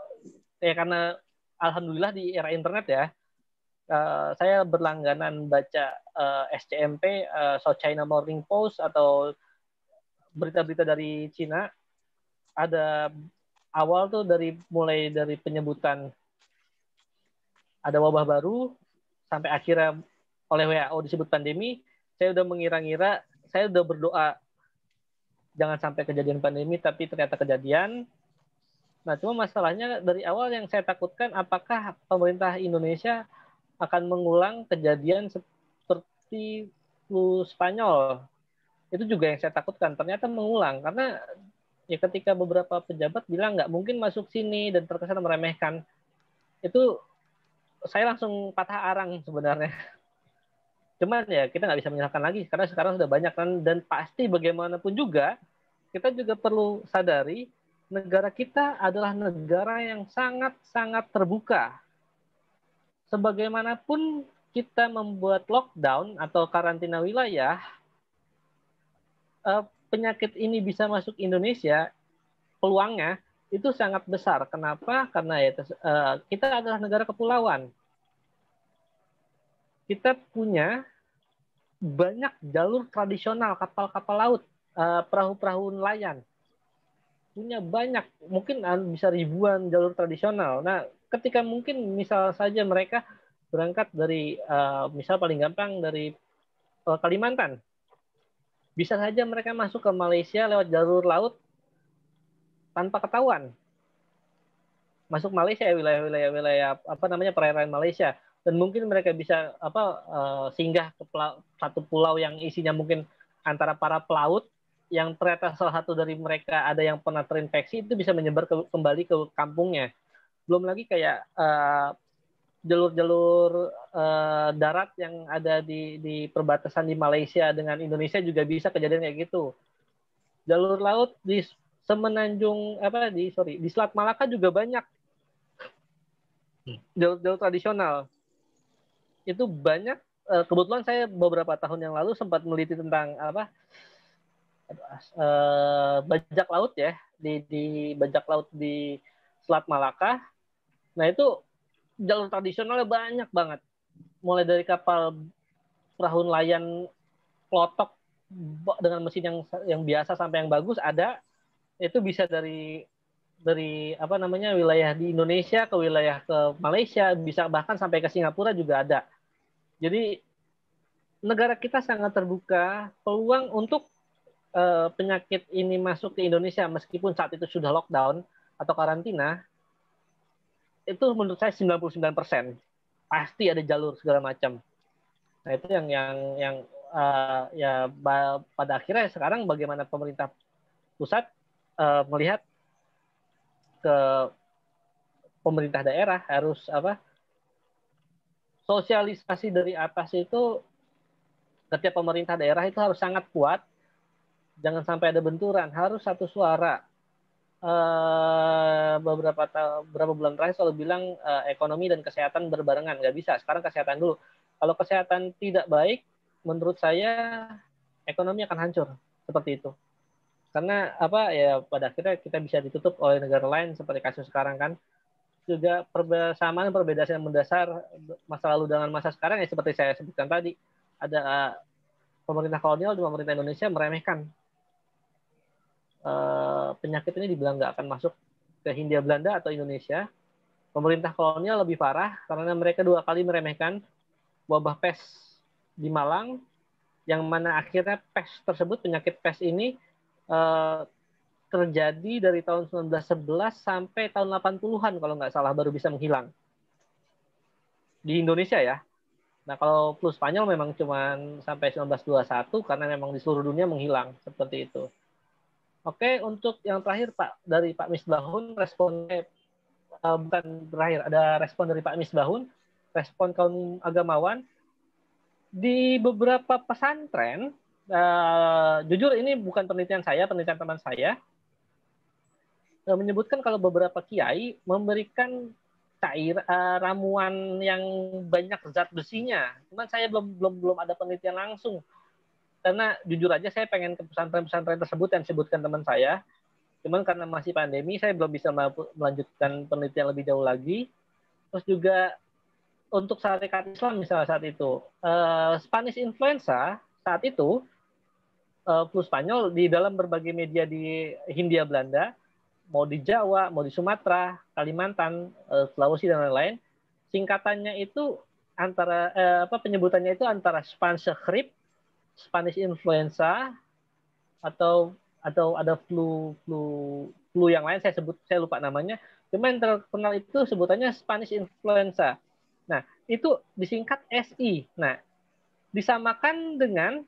ya karena alhamdulillah di era internet ya Uh, saya berlangganan baca uh, SCMP, uh, South China Morning Post atau berita-berita dari Cina ada awal tuh dari mulai dari penyebutan ada wabah baru sampai akhirnya oleh WHO disebut pandemi, saya udah mengira-ngira, saya udah berdoa jangan sampai kejadian pandemi tapi ternyata kejadian. Nah, cuma masalahnya dari awal yang saya takutkan apakah pemerintah Indonesia akan mengulang kejadian seperti flu Spanyol. Itu juga yang saya takutkan, ternyata mengulang karena ya ketika beberapa pejabat bilang nggak mungkin masuk sini dan terkesan meremehkan itu saya langsung patah arang sebenarnya cuman ya kita nggak bisa menyalahkan lagi karena sekarang sudah banyak kan dan pasti bagaimanapun juga kita juga perlu sadari negara kita adalah negara yang sangat sangat terbuka sebagaimanapun kita membuat lockdown atau karantina wilayah eh, penyakit ini bisa masuk Indonesia, peluangnya itu sangat besar. Kenapa? Karena ya eh, kita adalah negara kepulauan. Kita punya banyak jalur tradisional kapal-kapal laut, eh, perahu-perahu nelayan. Punya banyak, mungkin bisa ribuan jalur tradisional. Nah, ketika mungkin misal saja mereka berangkat dari eh, misal paling gampang dari Kalimantan bisa saja mereka masuk ke Malaysia lewat jalur laut tanpa ketahuan. Masuk Malaysia ya, wilayah-wilayah wilayah apa namanya perairan Malaysia dan mungkin mereka bisa apa eh, singgah ke satu pulau yang isinya mungkin antara para pelaut yang ternyata salah satu dari mereka ada yang pernah terinfeksi itu bisa menyebar ke, kembali ke kampungnya. Belum lagi kayak uh, jalur-jalur uh, darat yang ada di di perbatasan di Malaysia dengan Indonesia juga bisa kejadian kayak gitu. Jalur laut di Semenanjung apa di sorry di Selat Malaka juga banyak hmm. jalur-jalur tradisional itu banyak eh, kebetulan saya beberapa tahun yang lalu sempat meliti tentang apa eh, bajak laut ya di di bajak laut di Selat Malaka. Nah itu jalur tradisionalnya banyak banget. Mulai dari kapal perahu nelayan klotok dengan mesin yang yang biasa sampai yang bagus ada itu bisa dari dari apa namanya wilayah di Indonesia ke wilayah ke Malaysia bisa bahkan sampai ke Singapura juga ada. Jadi negara kita sangat terbuka peluang untuk uh, penyakit ini masuk ke Indonesia meskipun saat itu sudah lockdown atau karantina itu menurut saya 99% pasti ada jalur segala macam. Nah itu yang yang yang uh, ya pada akhirnya sekarang bagaimana pemerintah pusat uh, melihat ke pemerintah daerah harus apa sosialisasi dari atas itu setiap pemerintah daerah itu harus sangat kuat jangan sampai ada benturan harus satu suara uh, beberapa ta- beberapa bulan terakhir selalu bilang uh, ekonomi dan kesehatan berbarengan nggak bisa sekarang kesehatan dulu kalau kesehatan tidak baik menurut saya ekonomi akan hancur seperti itu karena apa ya pada akhirnya kita bisa ditutup oleh negara lain seperti kasus sekarang kan juga persamaan perbedaan yang mendasar masa lalu dengan masa sekarang ya seperti saya sebutkan tadi ada uh, pemerintah kolonial dan pemerintah Indonesia meremehkan Eh, penyakit ini dibilang nggak akan masuk ke Hindia Belanda atau Indonesia. Pemerintah kolonial lebih parah karena mereka dua kali meremehkan wabah pes di Malang, yang mana akhirnya pes tersebut, penyakit pes ini eh, terjadi dari tahun 1911 sampai tahun 80-an kalau nggak salah baru bisa menghilang. Di Indonesia ya. Nah, kalau flu Spanyol memang cuma sampai 1921 karena memang di seluruh dunia menghilang seperti itu. Oke, untuk yang terakhir Pak dari Pak Misbahun, respon eh, eh, bukan terakhir, ada respon dari Pak Misbahun, respon kaum agamawan di beberapa pesantren. Eh, jujur ini bukan penelitian saya, penelitian teman saya eh, menyebutkan kalau beberapa kiai memberikan cair uh, ramuan yang banyak zat besinya. Cuman saya belum belum belum ada penelitian langsung karena jujur aja saya pengen ke pesantren-pesantren tersebut yang disebutkan teman saya. Cuman karena masih pandemi, saya belum bisa melanjutkan penelitian lebih jauh lagi. Terus juga untuk syarikat Islam misalnya saat itu, uh, Spanish influenza saat itu uh, eh, plus Spanyol di dalam berbagai media di Hindia Belanda, mau di Jawa, mau di Sumatera, Kalimantan, uh, Sulawesi dan lain-lain, singkatannya itu antara eh, apa penyebutannya itu antara Spanish script. Spanish influenza atau atau ada flu flu flu yang lain saya sebut saya lupa namanya cuma yang terkenal itu sebutannya Spanish influenza nah itu disingkat SI nah disamakan dengan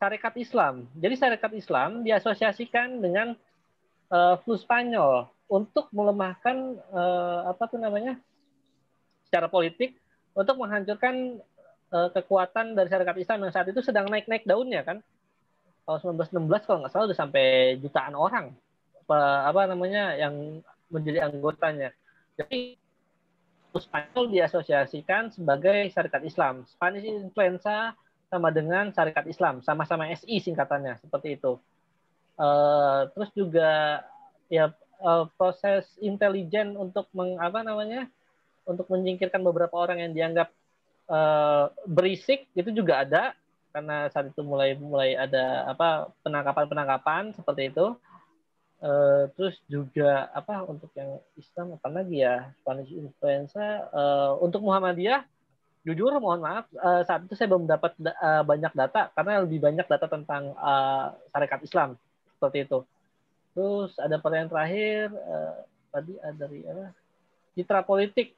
syarikat Islam jadi syarikat Islam diasosiasikan dengan uh, flu Spanyol untuk melemahkan uh, apa tuh namanya secara politik untuk menghancurkan Eh, kekuatan dari syarikat Islam yang saat itu sedang naik-naik daunnya kan. Tahun 1916 kalau nggak salah udah sampai jutaan orang apa namanya yang menjadi anggotanya. Jadi Spanyol diasosiasikan sebagai syarikat Islam. Spanish influenza sama dengan syarikat Islam, sama-sama SI singkatannya seperti itu. Uh, terus juga ya uh, proses intelijen untuk meng, namanya untuk menyingkirkan beberapa orang yang dianggap Eh, berisik itu juga ada karena saat itu mulai mulai ada apa penangkapan penangkapan seperti itu uh, terus juga apa untuk yang Islam apa lagi ya Spanish influenza uh, untuk Muhammadiyah jujur mohon maaf uh, saat itu saya belum dapat da banyak data karena lebih banyak data tentang syarikat Islam seperti itu terus ada pertanyaan terakhir tadi ada dari apa citra politik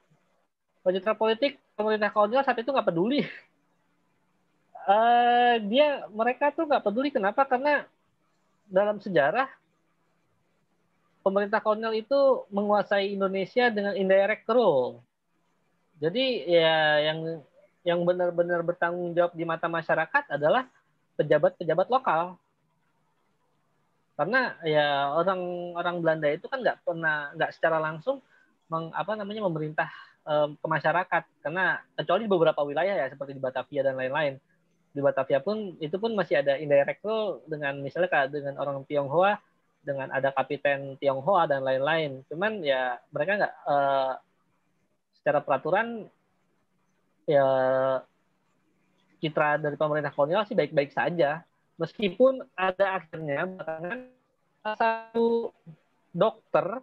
citra politik pemerintah kolonial saat itu nggak peduli. Uh, dia mereka tuh nggak peduli kenapa karena dalam sejarah pemerintah kolonial itu menguasai Indonesia dengan indirect rule. Jadi ya yang yang benar-benar bertanggung jawab di mata masyarakat adalah pejabat-pejabat lokal. Karena ya orang-orang Belanda itu kan nggak pernah nggak secara langsung meng, apa namanya memerintah um, ke masyarakat karena kecuali di beberapa wilayah ya seperti di Batavia dan lain-lain di Batavia pun itu pun masih ada indirect rule dengan misalnya dengan orang Tionghoa dengan ada kapiten Tionghoa dan lain-lain cuman ya mereka nggak uh, secara peraturan ya citra dari pemerintah kolonial sih baik-baik saja meskipun ada akhirnya belakangan satu dokter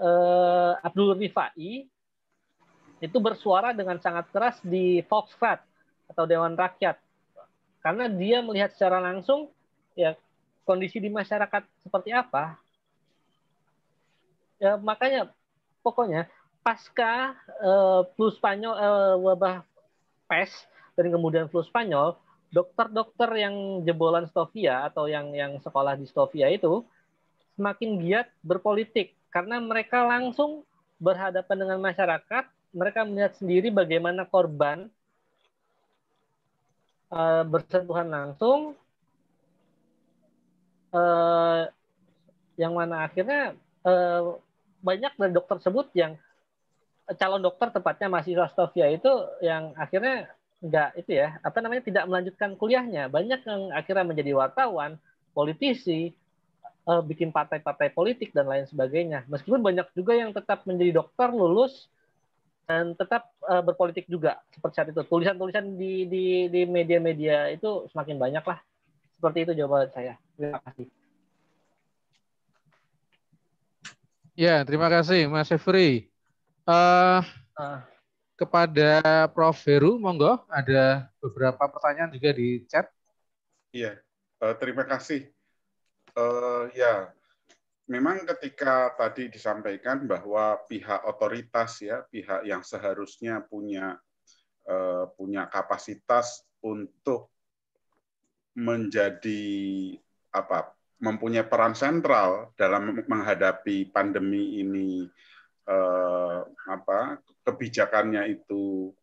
eh, Abdul Rifai itu bersuara dengan sangat keras di Volksrat atau Dewan Rakyat karena dia melihat secara langsung ya kondisi di masyarakat seperti apa ya makanya pokoknya pasca eh, flu Spanyol eh, wabah pes dan kemudian flu Spanyol dokter-dokter yang jebolan Stovia atau yang yang sekolah di Stovia itu semakin giat berpolitik karena mereka langsung berhadapan dengan masyarakat mereka melihat sendiri bagaimana korban uh, bersentuhan langsung, uh, yang mana akhirnya uh, banyak dari dokter tersebut yang calon dokter tepatnya masih Rostovia itu yang akhirnya enggak itu ya apa namanya tidak melanjutkan kuliahnya banyak yang akhirnya menjadi wartawan politisi bikin partai-partai politik dan lain sebagainya meskipun banyak juga yang tetap menjadi dokter lulus dan tetap uh, berpolitik juga seperti saat itu tulisan-tulisan di di di media-media itu semakin banyak lah seperti itu jawaban saya terima kasih ya terima kasih Mas Efri uh, eh, uh. Ah. kepada Prof Heru monggo ada beberapa pertanyaan juga di chat iya uh, terima kasih uh, ya memang ketika tadi disampaikan bahwa pihak otoritas ya pihak yang seharusnya punya eh, punya kapasitas untuk menjadi apa mempunyai peran sentral dalam menghadapi pandemi ini eh, apa kebijakannya itu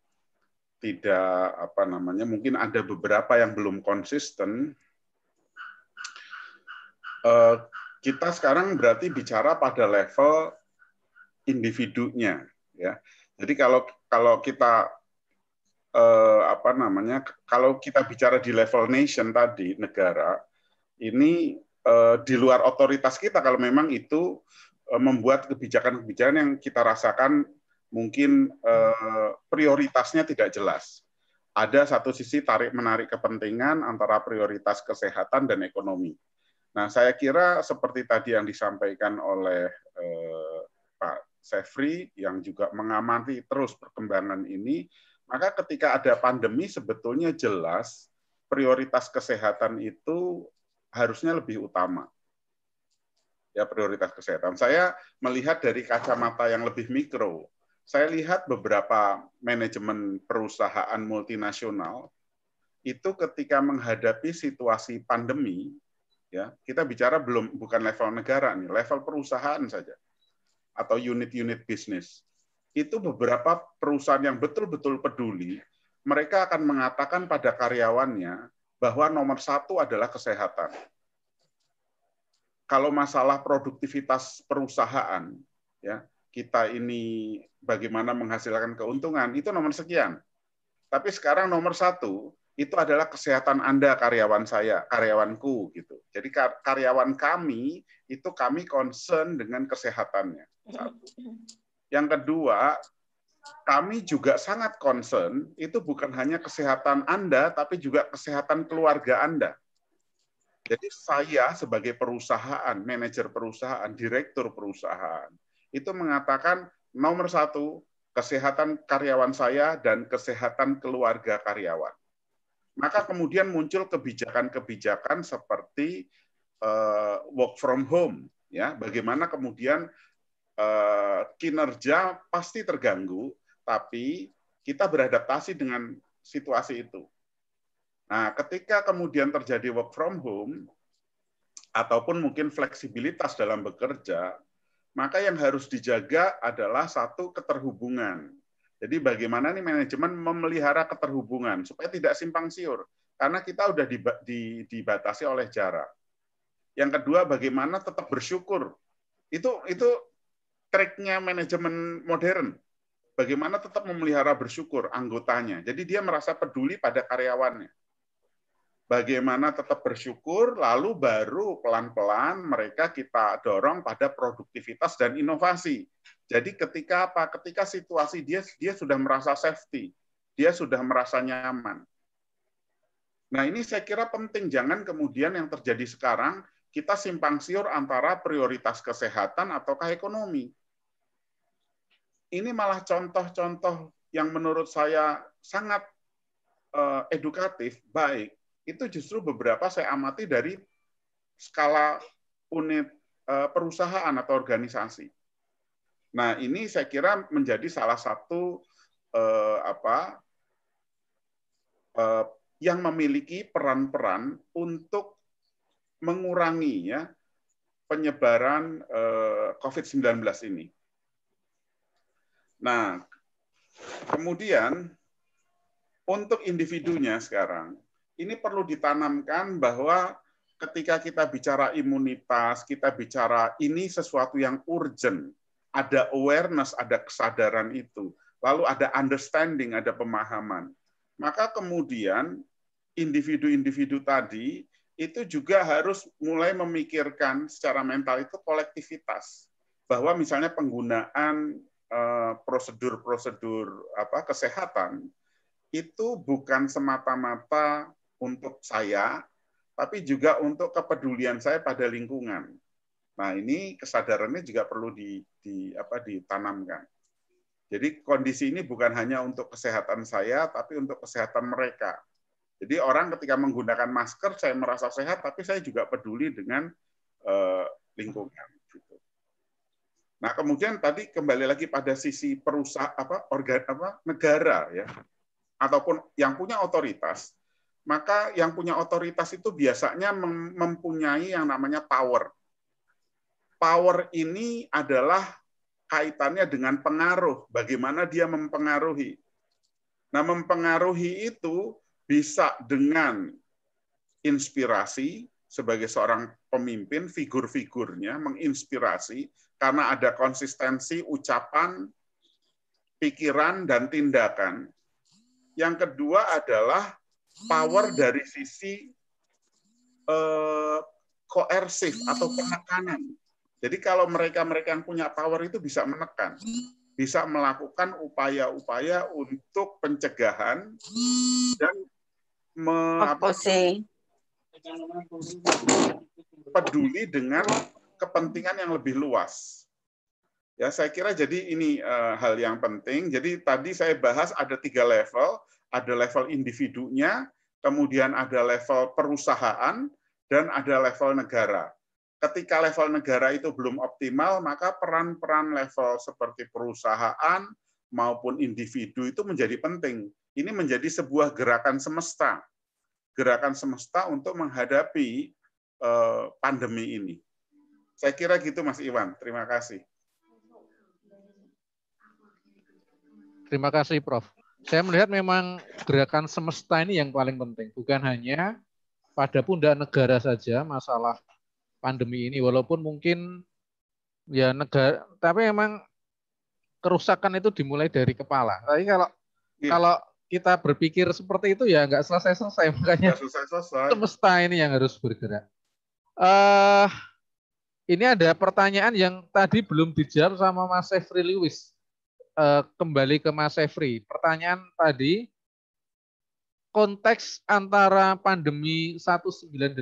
tidak apa namanya mungkin ada beberapa yang belum konsisten eh, kita sekarang berarti bicara pada level individunya ya. Jadi kalau kalau kita eh, apa namanya kalau kita bicara di level nation tadi negara ini eh, di luar otoritas kita kalau memang itu eh, membuat kebijakan-kebijakan yang kita rasakan mungkin eh, prioritasnya tidak jelas. Ada satu sisi tarik menarik kepentingan antara prioritas kesehatan dan ekonomi Nah, saya kira seperti tadi yang disampaikan oleh eh, Pak Sefri yang juga mengamati terus perkembangan ini, maka ketika ada pandemi sebetulnya jelas prioritas kesehatan itu harusnya lebih utama. Ya, prioritas kesehatan. Saya melihat dari kacamata yang lebih mikro. Saya lihat beberapa manajemen perusahaan multinasional itu ketika menghadapi situasi pandemi ya kita bicara belum bukan level negara nih level perusahaan saja atau unit-unit bisnis itu beberapa perusahaan yang betul-betul peduli mereka akan mengatakan pada karyawannya bahwa nomor satu adalah kesehatan kalau masalah produktivitas perusahaan ya kita ini bagaimana menghasilkan keuntungan itu nomor sekian tapi sekarang nomor satu itu adalah kesehatan Anda karyawan saya, karyawanku gitu. Jadi karyawan kami itu kami concern dengan kesehatannya. Yang kedua, kami juga sangat concern itu bukan hanya kesehatan Anda tapi juga kesehatan keluarga Anda. Jadi saya sebagai perusahaan, manajer perusahaan, direktur perusahaan, itu mengatakan nomor satu, kesehatan karyawan saya dan kesehatan keluarga karyawan maka kemudian muncul kebijakan-kebijakan seperti uh, work from home ya bagaimana kemudian uh, kinerja pasti terganggu tapi kita beradaptasi dengan situasi itu nah ketika kemudian terjadi work from home ataupun mungkin fleksibilitas dalam bekerja maka yang harus dijaga adalah satu keterhubungan jadi bagaimana nih manajemen memelihara keterhubungan supaya tidak simpang siur karena kita sudah dibatasi oleh jarak. Yang kedua bagaimana tetap bersyukur. Itu itu triknya manajemen modern. Bagaimana tetap memelihara bersyukur anggotanya. Jadi dia merasa peduli pada karyawannya bagaimana tetap bersyukur, lalu baru pelan-pelan mereka kita dorong pada produktivitas dan inovasi. Jadi ketika apa? Ketika situasi dia dia sudah merasa safety, dia sudah merasa nyaman. Nah ini saya kira penting, jangan kemudian yang terjadi sekarang kita simpang siur antara prioritas kesehatan ataukah ekonomi. Ini malah contoh-contoh yang menurut saya sangat eh, edukatif, baik itu justru beberapa saya amati dari skala unit eh, perusahaan atau organisasi. Nah, ini saya kira menjadi salah satu eh, apa eh, yang memiliki peran-peran untuk mengurangi ya penyebaran eh, COVID-19 ini. Nah, kemudian untuk individunya sekarang, ini perlu ditanamkan bahwa ketika kita bicara imunitas, kita bicara ini sesuatu yang urgent. Ada awareness, ada kesadaran itu. Lalu ada understanding, ada pemahaman. Maka kemudian individu-individu tadi itu juga harus mulai memikirkan secara mental itu kolektivitas. Bahwa misalnya penggunaan eh, prosedur-prosedur apa kesehatan itu bukan semata-mata untuk saya, tapi juga untuk kepedulian saya pada lingkungan. Nah ini kesadarannya juga perlu di, di apa ditanamkan. Jadi kondisi ini bukan hanya untuk kesehatan saya, tapi untuk kesehatan mereka. Jadi orang ketika menggunakan masker, saya merasa sehat, tapi saya juga peduli dengan eh, lingkungan. Gitu. Nah kemudian tadi kembali lagi pada sisi perusahaan apa organ apa negara ya ataupun yang punya otoritas maka yang punya otoritas itu biasanya mempunyai yang namanya power. Power ini adalah kaitannya dengan pengaruh, bagaimana dia mempengaruhi. Nah, mempengaruhi itu bisa dengan inspirasi sebagai seorang pemimpin, figur-figurnya menginspirasi karena ada konsistensi ucapan, pikiran, dan tindakan. Yang kedua adalah power dari sisi koersif uh, atau penekanan. Jadi kalau mereka-mereka yang punya power itu bisa menekan, bisa melakukan upaya-upaya untuk pencegahan dan me, peduli dengan kepentingan yang lebih luas. Ya, saya kira jadi ini uh, hal yang penting. Jadi tadi saya bahas ada tiga level ada level individunya, kemudian ada level perusahaan, dan ada level negara. Ketika level negara itu belum optimal, maka peran-peran level seperti perusahaan maupun individu itu menjadi penting. Ini menjadi sebuah gerakan semesta. Gerakan semesta untuk menghadapi eh, pandemi ini. Saya kira gitu Mas Iwan. Terima kasih. Terima kasih Prof saya melihat memang gerakan semesta ini yang paling penting, bukan hanya pada pundak negara saja masalah pandemi ini, walaupun mungkin ya negara, tapi memang kerusakan itu dimulai dari kepala. Tapi kalau ya. kalau kita berpikir seperti itu ya nggak selesai-selesai makanya nggak selesai-selesai. semesta ini yang harus bergerak. Uh, ini ada pertanyaan yang tadi belum dijawab sama Mas Efri Lewis. Eh, kembali ke Mas Efri. Pertanyaan tadi, konteks antara pandemi 1918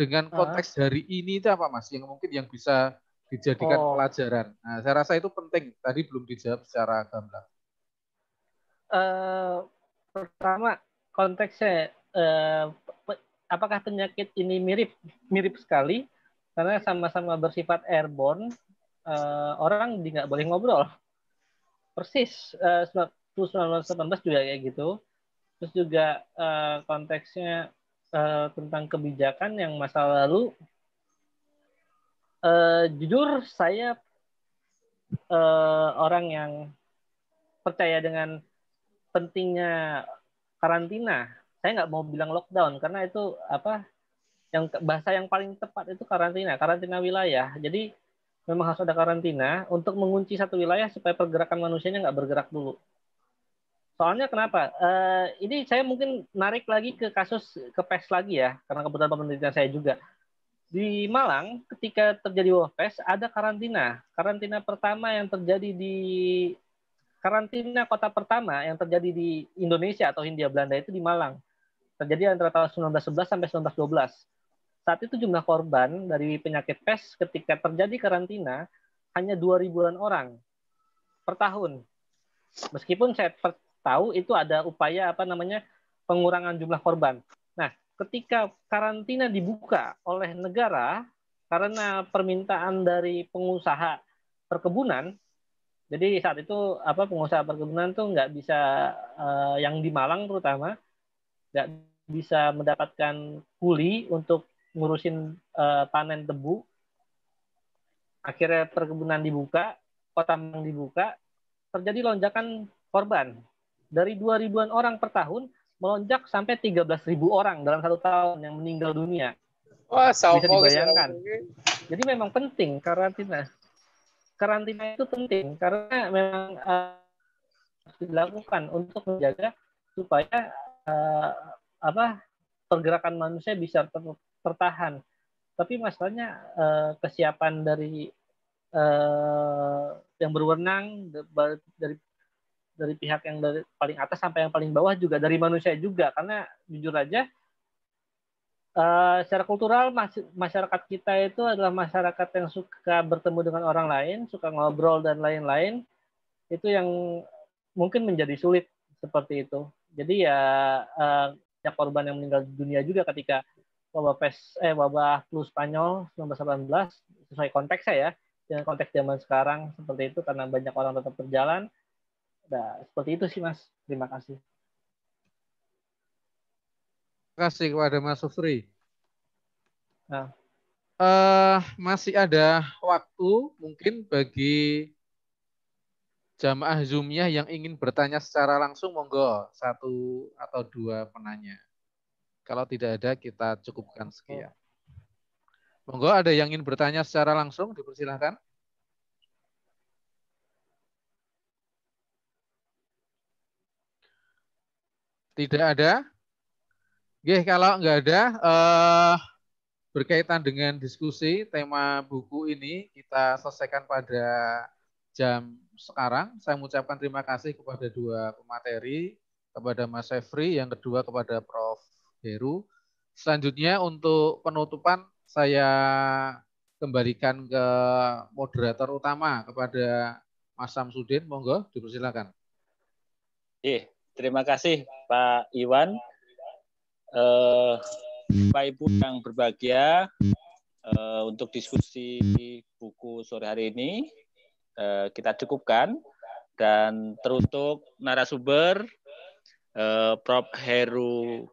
dengan konteks hari ini itu apa Mas? Yang mungkin yang bisa dijadikan oh. pelajaran. Nah, saya rasa itu penting. Tadi belum dijawab secara gamblang. Uh, pertama konteksnya uh, apakah penyakit ini mirip mirip sekali karena sama-sama bersifat airborne uh, orang tidak boleh ngobrol persis eh, uh, 1918 juga kayak gitu. Terus juga uh, konteksnya uh, tentang kebijakan yang masa lalu. Uh, jujur saya uh, orang yang percaya dengan pentingnya karantina. Saya nggak mau bilang lockdown karena itu apa yang bahasa yang paling tepat itu karantina, karantina wilayah. Jadi memang harus ada karantina untuk mengunci satu wilayah supaya pergerakan manusianya nggak bergerak dulu. Soalnya kenapa? Uh, ini saya mungkin narik lagi ke kasus ke PES lagi ya, karena kebetulan pemerintah saya juga. Di Malang, ketika terjadi wabah PES, ada karantina. Karantina pertama yang terjadi di karantina kota pertama yang terjadi di Indonesia atau Hindia Belanda itu di Malang. Terjadi antara tahun 1911 sampai 1912 saat itu jumlah korban dari penyakit pes ketika terjadi karantina hanya dua ribuan orang per tahun. Meskipun saya tahu itu ada upaya apa namanya pengurangan jumlah korban. Nah, ketika karantina dibuka oleh negara karena permintaan dari pengusaha perkebunan, jadi saat itu apa pengusaha perkebunan tuh nggak bisa eh, yang di Malang terutama nggak bisa mendapatkan kuli untuk ngurusin uh, panen tebu akhirnya perkebunan dibuka kota mang dibuka terjadi lonjakan korban dari 2 ribuan orang per tahun melonjak sampai 13 ribu orang dalam satu tahun yang meninggal dunia Wah, bisa dibayangkan jadi memang penting karantina karantina itu penting karena memang uh, dilakukan untuk menjaga supaya uh, apa pergerakan manusia bisa ter tertahan. Tapi masalahnya eh, kesiapan dari eh, yang berwenang dari dari pihak yang dari paling atas sampai yang paling bawah juga dari manusia juga karena jujur aja eh, secara kultural masyarakat kita itu adalah masyarakat yang suka bertemu dengan orang lain, suka ngobrol dan lain-lain. Itu yang mungkin menjadi sulit seperti itu. Jadi ya uh, banyak korban yang meninggal dunia juga ketika wabah pes eh wabah flu Spanyol 1918 sesuai konteksnya ya dengan konteks zaman sekarang seperti itu karena banyak orang tetap berjalan. Nah, seperti itu sih Mas. Terima kasih. Terima kasih kepada Mas Sufri. Nah. Uh, masih ada waktu mungkin bagi jamaah Zoomnya yang ingin bertanya secara langsung monggo satu atau dua penanya. Kalau tidak ada, kita cukupkan sekian. Monggo ada yang ingin bertanya secara langsung, dipersilahkan. Tidak ada? Oke, kalau nggak ada, eh, berkaitan dengan diskusi tema buku ini, kita selesaikan pada jam sekarang. Saya mengucapkan terima kasih kepada dua pemateri, kepada Mas Sefri, yang kedua kepada Prof. Heru. Selanjutnya untuk penutupan saya kembalikan ke moderator utama kepada Mas Samsudin. Monggo dipersilakan. Eh, terima kasih Pak Iwan. Eh, Pak Ibu yang berbahagia eh, untuk diskusi buku sore hari ini eh, kita cukupkan dan teruntuk narasumber eh, Prof. Heru